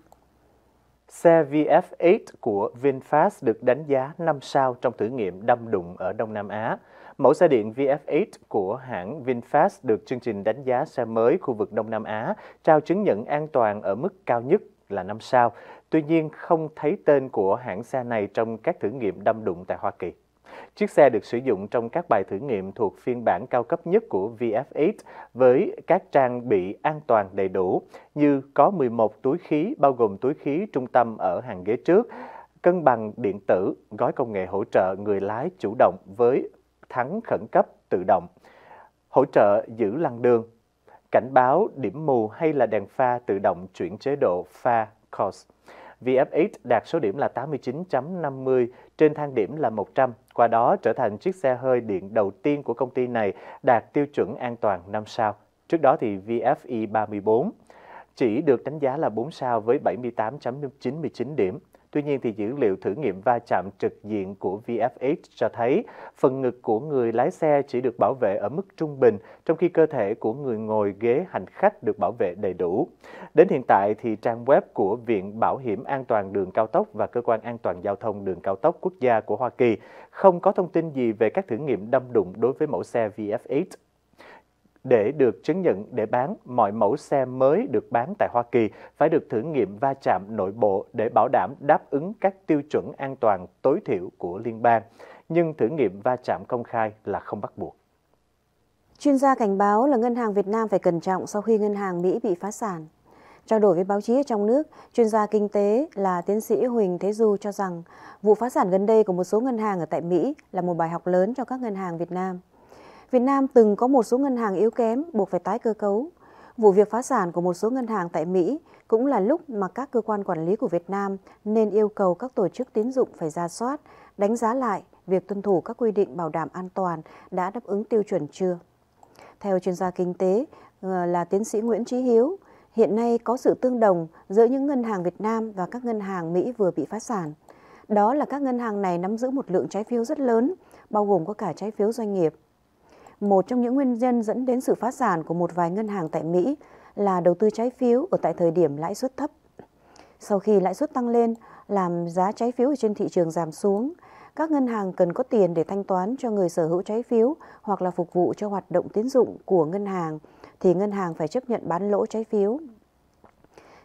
Xe VF8 của VinFast được đánh giá 5 sao trong thử nghiệm đâm đụng ở Đông Nam Á. Mẫu xe điện VF8 của hãng VinFast được chương trình đánh giá xe mới khu vực Đông Nam Á trao chứng nhận an toàn ở mức cao nhất là 5 sao. Tuy nhiên, không thấy tên của hãng xe này trong các thử nghiệm đâm đụng tại Hoa Kỳ. Chiếc xe được sử dụng trong các bài thử nghiệm thuộc phiên bản cao cấp nhất của VF8 với các trang bị an toàn đầy đủ như có 11 túi khí bao gồm túi khí trung tâm ở hàng ghế trước, cân bằng điện tử, gói công nghệ hỗ trợ người lái chủ động với thắng khẩn cấp tự động, hỗ trợ giữ lăng đường, cảnh báo điểm mù hay là đèn pha tự động chuyển chế độ pha course. VF8 đạt số điểm là 89.50, trên thang điểm là 100 qua đó trở thành chiếc xe hơi điện đầu tiên của công ty này đạt tiêu chuẩn an toàn 5 sao. Trước đó thì VFE 34 chỉ được đánh giá là 4 sao với 78.99 điểm. Tuy nhiên, thì dữ liệu thử nghiệm va chạm trực diện của VFX cho thấy phần ngực của người lái xe chỉ được bảo vệ ở mức trung bình, trong khi cơ thể của người ngồi ghế hành khách được bảo vệ đầy đủ. Đến hiện tại, thì trang web của Viện Bảo hiểm An toàn đường cao tốc và Cơ quan An toàn Giao thông đường cao tốc quốc gia của Hoa Kỳ không có thông tin gì về các thử nghiệm đâm đụng đối với mẫu xe VFX để được chứng nhận để bán, mọi mẫu xe mới được bán tại Hoa Kỳ phải được thử nghiệm va chạm nội bộ để bảo đảm đáp ứng các tiêu chuẩn an toàn tối thiểu của liên bang. Nhưng thử nghiệm va chạm công khai là không bắt buộc. Chuyên gia cảnh báo là ngân hàng Việt Nam phải cẩn trọng sau khi ngân hàng Mỹ bị phá sản. Trao đổi với báo chí ở trong nước, chuyên gia kinh tế là tiến sĩ Huỳnh Thế Du cho rằng vụ phá sản gần đây của một số ngân hàng ở tại Mỹ là một bài học lớn cho các ngân hàng Việt Nam. Việt Nam từng có một số ngân hàng yếu kém buộc phải tái cơ cấu. Vụ việc phá sản của một số ngân hàng tại Mỹ cũng là lúc mà các cơ quan quản lý của Việt Nam nên yêu cầu các tổ chức tín dụng phải ra soát, đánh giá lại việc tuân thủ các quy định bảo đảm an toàn đã đáp ứng tiêu chuẩn chưa. Theo chuyên gia kinh tế ờ, là tiến sĩ Nguyễn Trí Hiếu, hiện nay có sự tương đồng giữa những ngân hàng Việt Nam và các ngân hàng Mỹ vừa bị phá sản. Đó là các ngân hàng này nắm giữ một lượng trái phiếu rất lớn, bao gồm có cả trái phiếu doanh nghiệp một trong những nguyên nhân dẫn đến sự phá sản của một vài ngân hàng tại Mỹ là đầu tư trái phiếu ở tại thời điểm lãi suất thấp. Sau khi lãi suất tăng lên, làm giá trái phiếu ở trên thị trường giảm xuống, các ngân hàng cần có tiền để thanh toán cho người sở hữu trái phiếu hoặc là phục vụ cho hoạt động tín dụng của ngân hàng thì ngân hàng phải chấp nhận bán lỗ trái phiếu.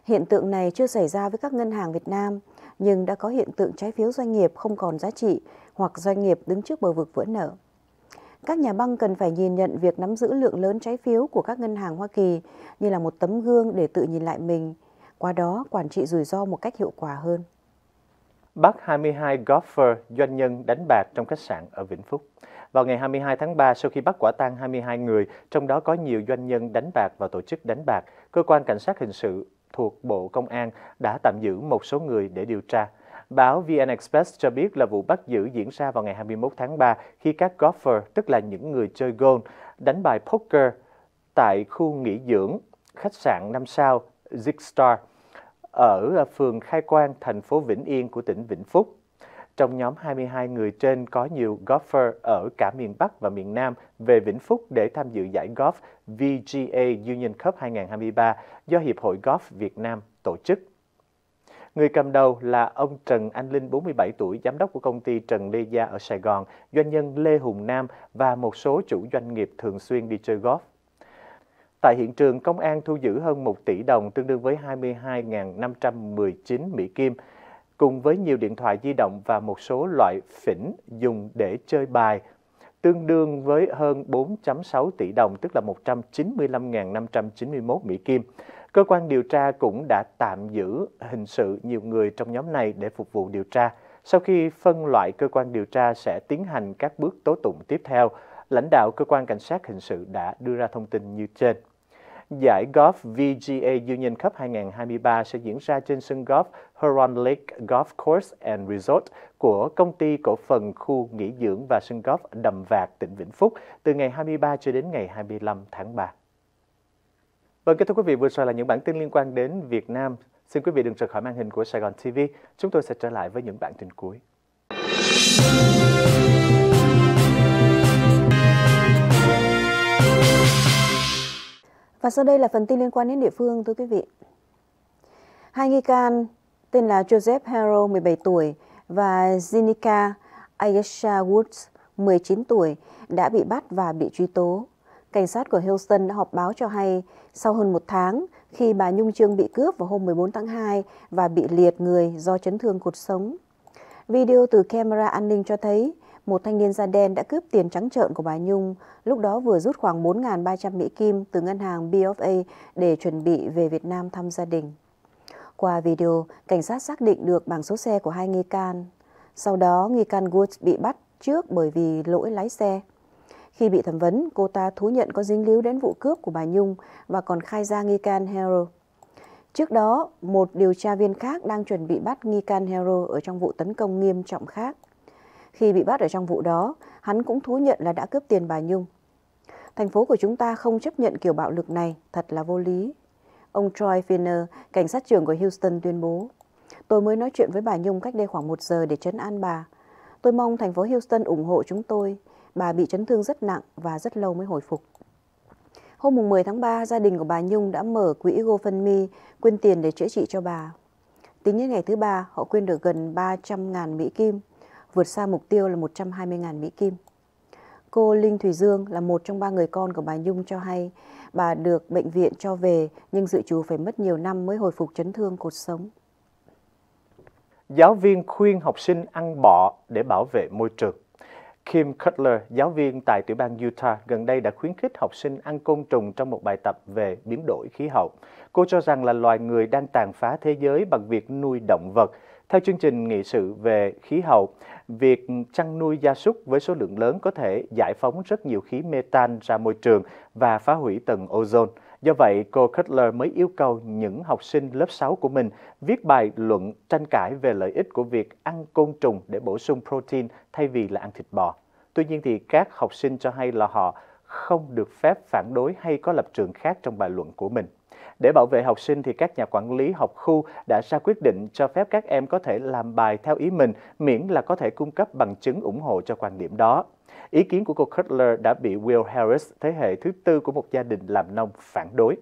Hiện tượng này chưa xảy ra với các ngân hàng Việt Nam, nhưng đã có hiện tượng trái phiếu doanh nghiệp không còn giá trị hoặc doanh nghiệp đứng trước bờ vực vỡ nợ các nhà băng cần phải nhìn nhận việc nắm giữ lượng lớn trái phiếu của các ngân hàng Hoa Kỳ như là một tấm gương để tự nhìn lại mình, qua đó quản trị rủi ro một cách hiệu quả hơn. Bắt 22 golfer doanh nhân đánh bạc trong khách sạn ở Vĩnh Phúc. Vào ngày 22 tháng 3, sau khi bắt quả tang 22 người, trong đó có nhiều doanh nhân đánh bạc và tổ chức đánh bạc, cơ quan cảnh sát hình sự thuộc Bộ Công an đã tạm giữ một số người để điều tra. Báo VN Express cho biết là vụ bắt giữ diễn ra vào ngày 21 tháng 3 khi các golfer, tức là những người chơi golf, đánh bài poker tại khu nghỉ dưỡng khách sạn 5 sao Zig ở phường Khai Quang, thành phố Vĩnh Yên của tỉnh Vĩnh Phúc. Trong nhóm 22 người trên có nhiều golfer ở cả miền Bắc và miền Nam về Vĩnh Phúc để tham dự giải golf VGA Union Cup 2023 do Hiệp hội Golf Việt Nam tổ chức. Người cầm đầu là ông Trần Anh Linh, 47 tuổi, giám đốc của công ty Trần Lê Gia ở Sài Gòn, doanh nhân Lê Hùng Nam và một số chủ doanh nghiệp thường xuyên đi chơi golf. Tại hiện trường, công an thu giữ hơn 1 tỷ đồng tương đương với 22.519 Mỹ Kim, cùng với nhiều điện thoại di động và một số loại phỉnh dùng để chơi bài, tương đương với hơn 4.6 tỷ đồng, tức là 195.591 Mỹ Kim. Cơ quan điều tra cũng đã tạm giữ hình sự nhiều người trong nhóm này để phục vụ điều tra. Sau khi phân loại cơ quan điều tra sẽ tiến hành các bước tố tụng tiếp theo, lãnh đạo cơ quan cảnh sát hình sự đã đưa ra thông tin như trên. Giải Golf VGA Union Cup 2023 sẽ diễn ra trên sân golf Huron Lake Golf Course and Resort của công ty cổ phần khu nghỉ dưỡng và sân golf Đầm Vạc, tỉnh Vĩnh Phúc từ ngày 23 cho đến ngày 25 tháng 3. Vâng, kính thưa quý vị, vừa rồi là những bản tin liên quan đến Việt Nam. Xin quý vị đừng rời khỏi màn hình của Sài Gòn TV. Chúng tôi sẽ trở lại với những bản tin cuối. Và sau đây là phần tin liên quan đến địa phương, thưa quý vị. Hai nghi can tên là Joseph Harrow, 17 tuổi, và Zinika Ayesha Woods, 19 tuổi, đã bị bắt và bị truy tố Cảnh sát của Houston đã họp báo cho hay, sau hơn một tháng, khi bà Nhung Trương bị cướp vào hôm 14 tháng 2 và bị liệt người do chấn thương cột sống. Video từ camera an ninh cho thấy, một thanh niên da đen đã cướp tiền trắng trợn của bà Nhung, lúc đó vừa rút khoảng 4.300 Mỹ Kim từ ngân hàng BFA để chuẩn bị về Việt Nam thăm gia đình. Qua video, cảnh sát xác định được bảng số xe của hai nghi can. Sau đó, nghi can Woods bị bắt trước bởi vì lỗi lái xe. Khi bị thẩm vấn, cô ta thú nhận có dính líu đến vụ cướp của bà Nhung và còn khai ra nghi can Hero. Trước đó, một điều tra viên khác đang chuẩn bị bắt nghi can Hero ở trong vụ tấn công nghiêm trọng khác. Khi bị bắt ở trong vụ đó, hắn cũng thú nhận là đã cướp tiền bà Nhung. Thành phố của chúng ta không chấp nhận kiểu bạo lực này, thật là vô lý. Ông Troy Finner, cảnh sát trưởng của Houston tuyên bố, Tôi mới nói chuyện với bà Nhung cách đây khoảng một giờ để chấn an bà. Tôi mong thành phố Houston ủng hộ chúng tôi bà bị chấn thương rất nặng và rất lâu mới hồi phục. Hôm 10 tháng 3, gia đình của bà Nhung đã mở quỹ GoFundMe quyên tiền để chữa trị cho bà. Tính đến ngày thứ ba, họ quyên được gần 300.000 Mỹ Kim, vượt xa mục tiêu là 120.000 Mỹ Kim. Cô Linh Thùy Dương là một trong ba người con của bà Nhung cho hay bà được bệnh viện cho về nhưng dự trù phải mất nhiều năm mới hồi phục chấn thương cột sống. Giáo viên khuyên học sinh ăn bọ để bảo vệ môi trường. Kim Cutler, giáo viên tại tiểu bang Utah, gần đây đã khuyến khích học sinh ăn côn trùng trong một bài tập về biến đổi khí hậu. Cô cho rằng là loài người đang tàn phá thế giới bằng việc nuôi động vật. Theo chương trình nghị sự về khí hậu, việc chăn nuôi gia súc với số lượng lớn có thể giải phóng rất nhiều khí mê tan ra môi trường và phá hủy tầng ozone. Do vậy, cô Cutler mới yêu cầu những học sinh lớp 6 của mình viết bài luận tranh cãi về lợi ích của việc ăn côn trùng để bổ sung protein thay vì là ăn thịt bò. Tuy nhiên thì các học sinh cho hay là họ không được phép phản đối hay có lập trường khác trong bài luận của mình. Để bảo vệ học sinh thì các nhà quản lý học khu đã ra quyết định cho phép các em có thể làm bài theo ý mình miễn là có thể cung cấp bằng chứng ủng hộ cho quan điểm đó. Ý kiến của cô Cutler đã bị Will Harris, thế hệ thứ tư của một gia đình làm nông, phản đối.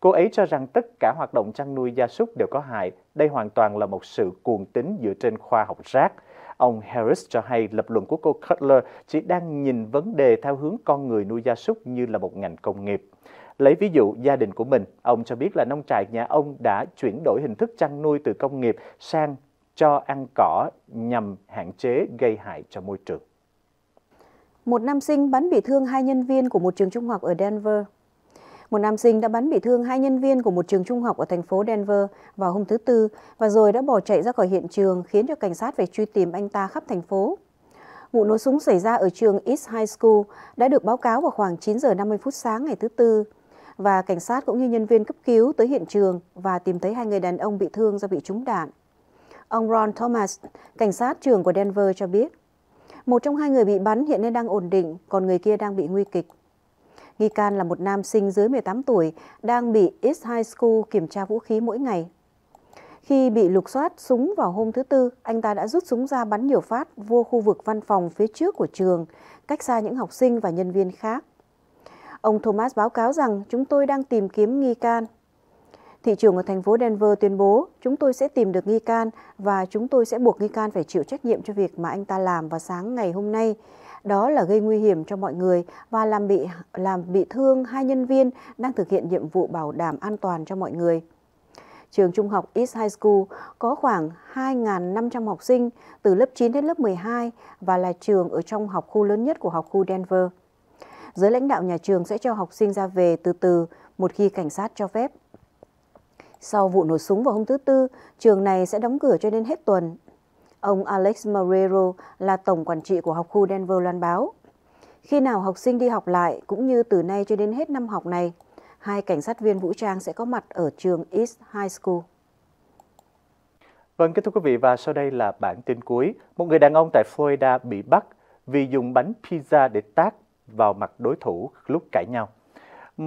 Cô ấy cho rằng tất cả hoạt động chăn nuôi gia súc đều có hại. Đây hoàn toàn là một sự cuồng tín dựa trên khoa học rác. Ông Harris cho hay lập luận của cô Cutler chỉ đang nhìn vấn đề theo hướng con người nuôi gia súc như là một ngành công nghiệp. Lấy ví dụ gia đình của mình, ông cho biết là nông trại nhà ông đã chuyển đổi hình thức chăn nuôi từ công nghiệp sang cho ăn cỏ nhằm hạn chế gây hại cho môi trường một nam sinh bắn bị thương hai nhân viên của một trường trung học ở Denver. Một nam sinh đã bắn bị thương hai nhân viên của một trường trung học ở thành phố Denver vào hôm thứ Tư và rồi đã bỏ chạy ra khỏi hiện trường khiến cho cảnh sát phải truy tìm anh ta khắp thành phố. Vụ nổ súng xảy ra ở trường East High School đã được báo cáo vào khoảng 9 giờ 50 phút sáng ngày thứ Tư và cảnh sát cũng như nhân viên cấp cứu tới hiện trường và tìm thấy hai người đàn ông bị thương do bị trúng đạn. Ông Ron Thomas, cảnh sát trưởng của Denver cho biết. Một trong hai người bị bắn hiện nay đang ổn định, còn người kia đang bị nguy kịch. Nghi can là một nam sinh dưới 18 tuổi đang bị East High School kiểm tra vũ khí mỗi ngày. Khi bị lục soát súng vào hôm thứ Tư, anh ta đã rút súng ra bắn nhiều phát vô khu vực văn phòng phía trước của trường, cách xa những học sinh và nhân viên khác. Ông Thomas báo cáo rằng chúng tôi đang tìm kiếm nghi can thị trưởng ở thành phố Denver tuyên bố, chúng tôi sẽ tìm được nghi can và chúng tôi sẽ buộc nghi can phải chịu trách nhiệm cho việc mà anh ta làm vào sáng ngày hôm nay. Đó là gây nguy hiểm cho mọi người và làm bị làm bị thương hai nhân viên đang thực hiện nhiệm vụ bảo đảm an toàn cho mọi người. Trường Trung học East High School có khoảng 2.500 học sinh từ lớp 9 đến lớp 12 và là trường ở trong học khu lớn nhất của học khu Denver. Giới lãnh đạo nhà trường sẽ cho học sinh ra về từ từ một khi cảnh sát cho phép. Sau vụ nổ súng vào hôm thứ Tư, trường này sẽ đóng cửa cho đến hết tuần. Ông Alex Marrero là tổng quản trị của học khu Denver loan báo. Khi nào học sinh đi học lại, cũng như từ nay cho đến hết năm học này, hai cảnh sát viên vũ trang sẽ có mặt ở trường East High School. Vâng, kính thưa quý vị và sau đây là bản tin cuối. Một người đàn ông tại Florida bị bắt vì dùng bánh pizza để tác vào mặt đối thủ lúc cãi nhau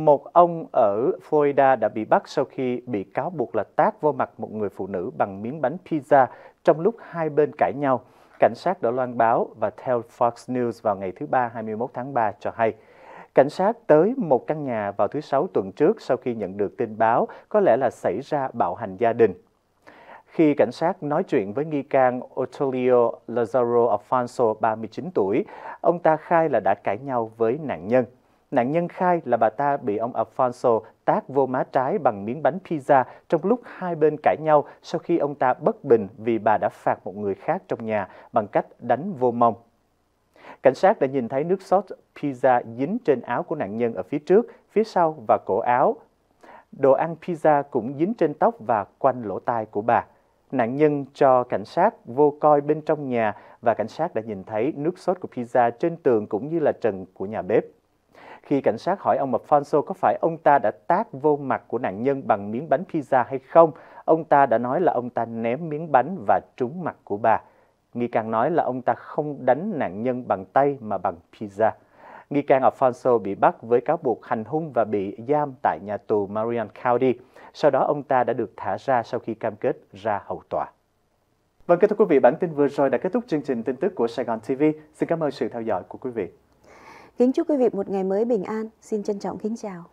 một ông ở Florida đã bị bắt sau khi bị cáo buộc là tác vô mặt một người phụ nữ bằng miếng bánh pizza trong lúc hai bên cãi nhau. Cảnh sát đã loan báo và theo Fox News vào ngày thứ Ba 21 tháng 3 cho hay. Cảnh sát tới một căn nhà vào thứ Sáu tuần trước sau khi nhận được tin báo có lẽ là xảy ra bạo hành gia đình. Khi cảnh sát nói chuyện với nghi can Otolio Lazaro Alfonso, 39 tuổi, ông ta khai là đã cãi nhau với nạn nhân. Nạn nhân khai là bà ta bị ông Alfonso tác vô má trái bằng miếng bánh pizza trong lúc hai bên cãi nhau sau khi ông ta bất bình vì bà đã phạt một người khác trong nhà bằng cách đánh vô mông. Cảnh sát đã nhìn thấy nước sốt pizza dính trên áo của nạn nhân ở phía trước, phía sau và cổ áo. Đồ ăn pizza cũng dính trên tóc và quanh lỗ tai của bà. Nạn nhân cho cảnh sát vô coi bên trong nhà và cảnh sát đã nhìn thấy nước sốt của pizza trên tường cũng như là trần của nhà bếp. Khi cảnh sát hỏi ông Alfonso có phải ông ta đã tác vô mặt của nạn nhân bằng miếng bánh pizza hay không, ông ta đã nói là ông ta ném miếng bánh và trúng mặt của bà. Nghi can nói là ông ta không đánh nạn nhân bằng tay mà bằng pizza. Nghi can Alfonso bị bắt với cáo buộc hành hung và bị giam tại nhà tù Marion County. Sau đó ông ta đã được thả ra sau khi cam kết ra hậu tòa. Vâng, kính thưa quý vị, bản tin vừa rồi đã kết thúc chương trình tin tức của Sài Gòn TV. Xin cảm ơn sự theo dõi của quý vị. Kính chúc quý vị một ngày mới bình an. Xin trân trọng kính chào.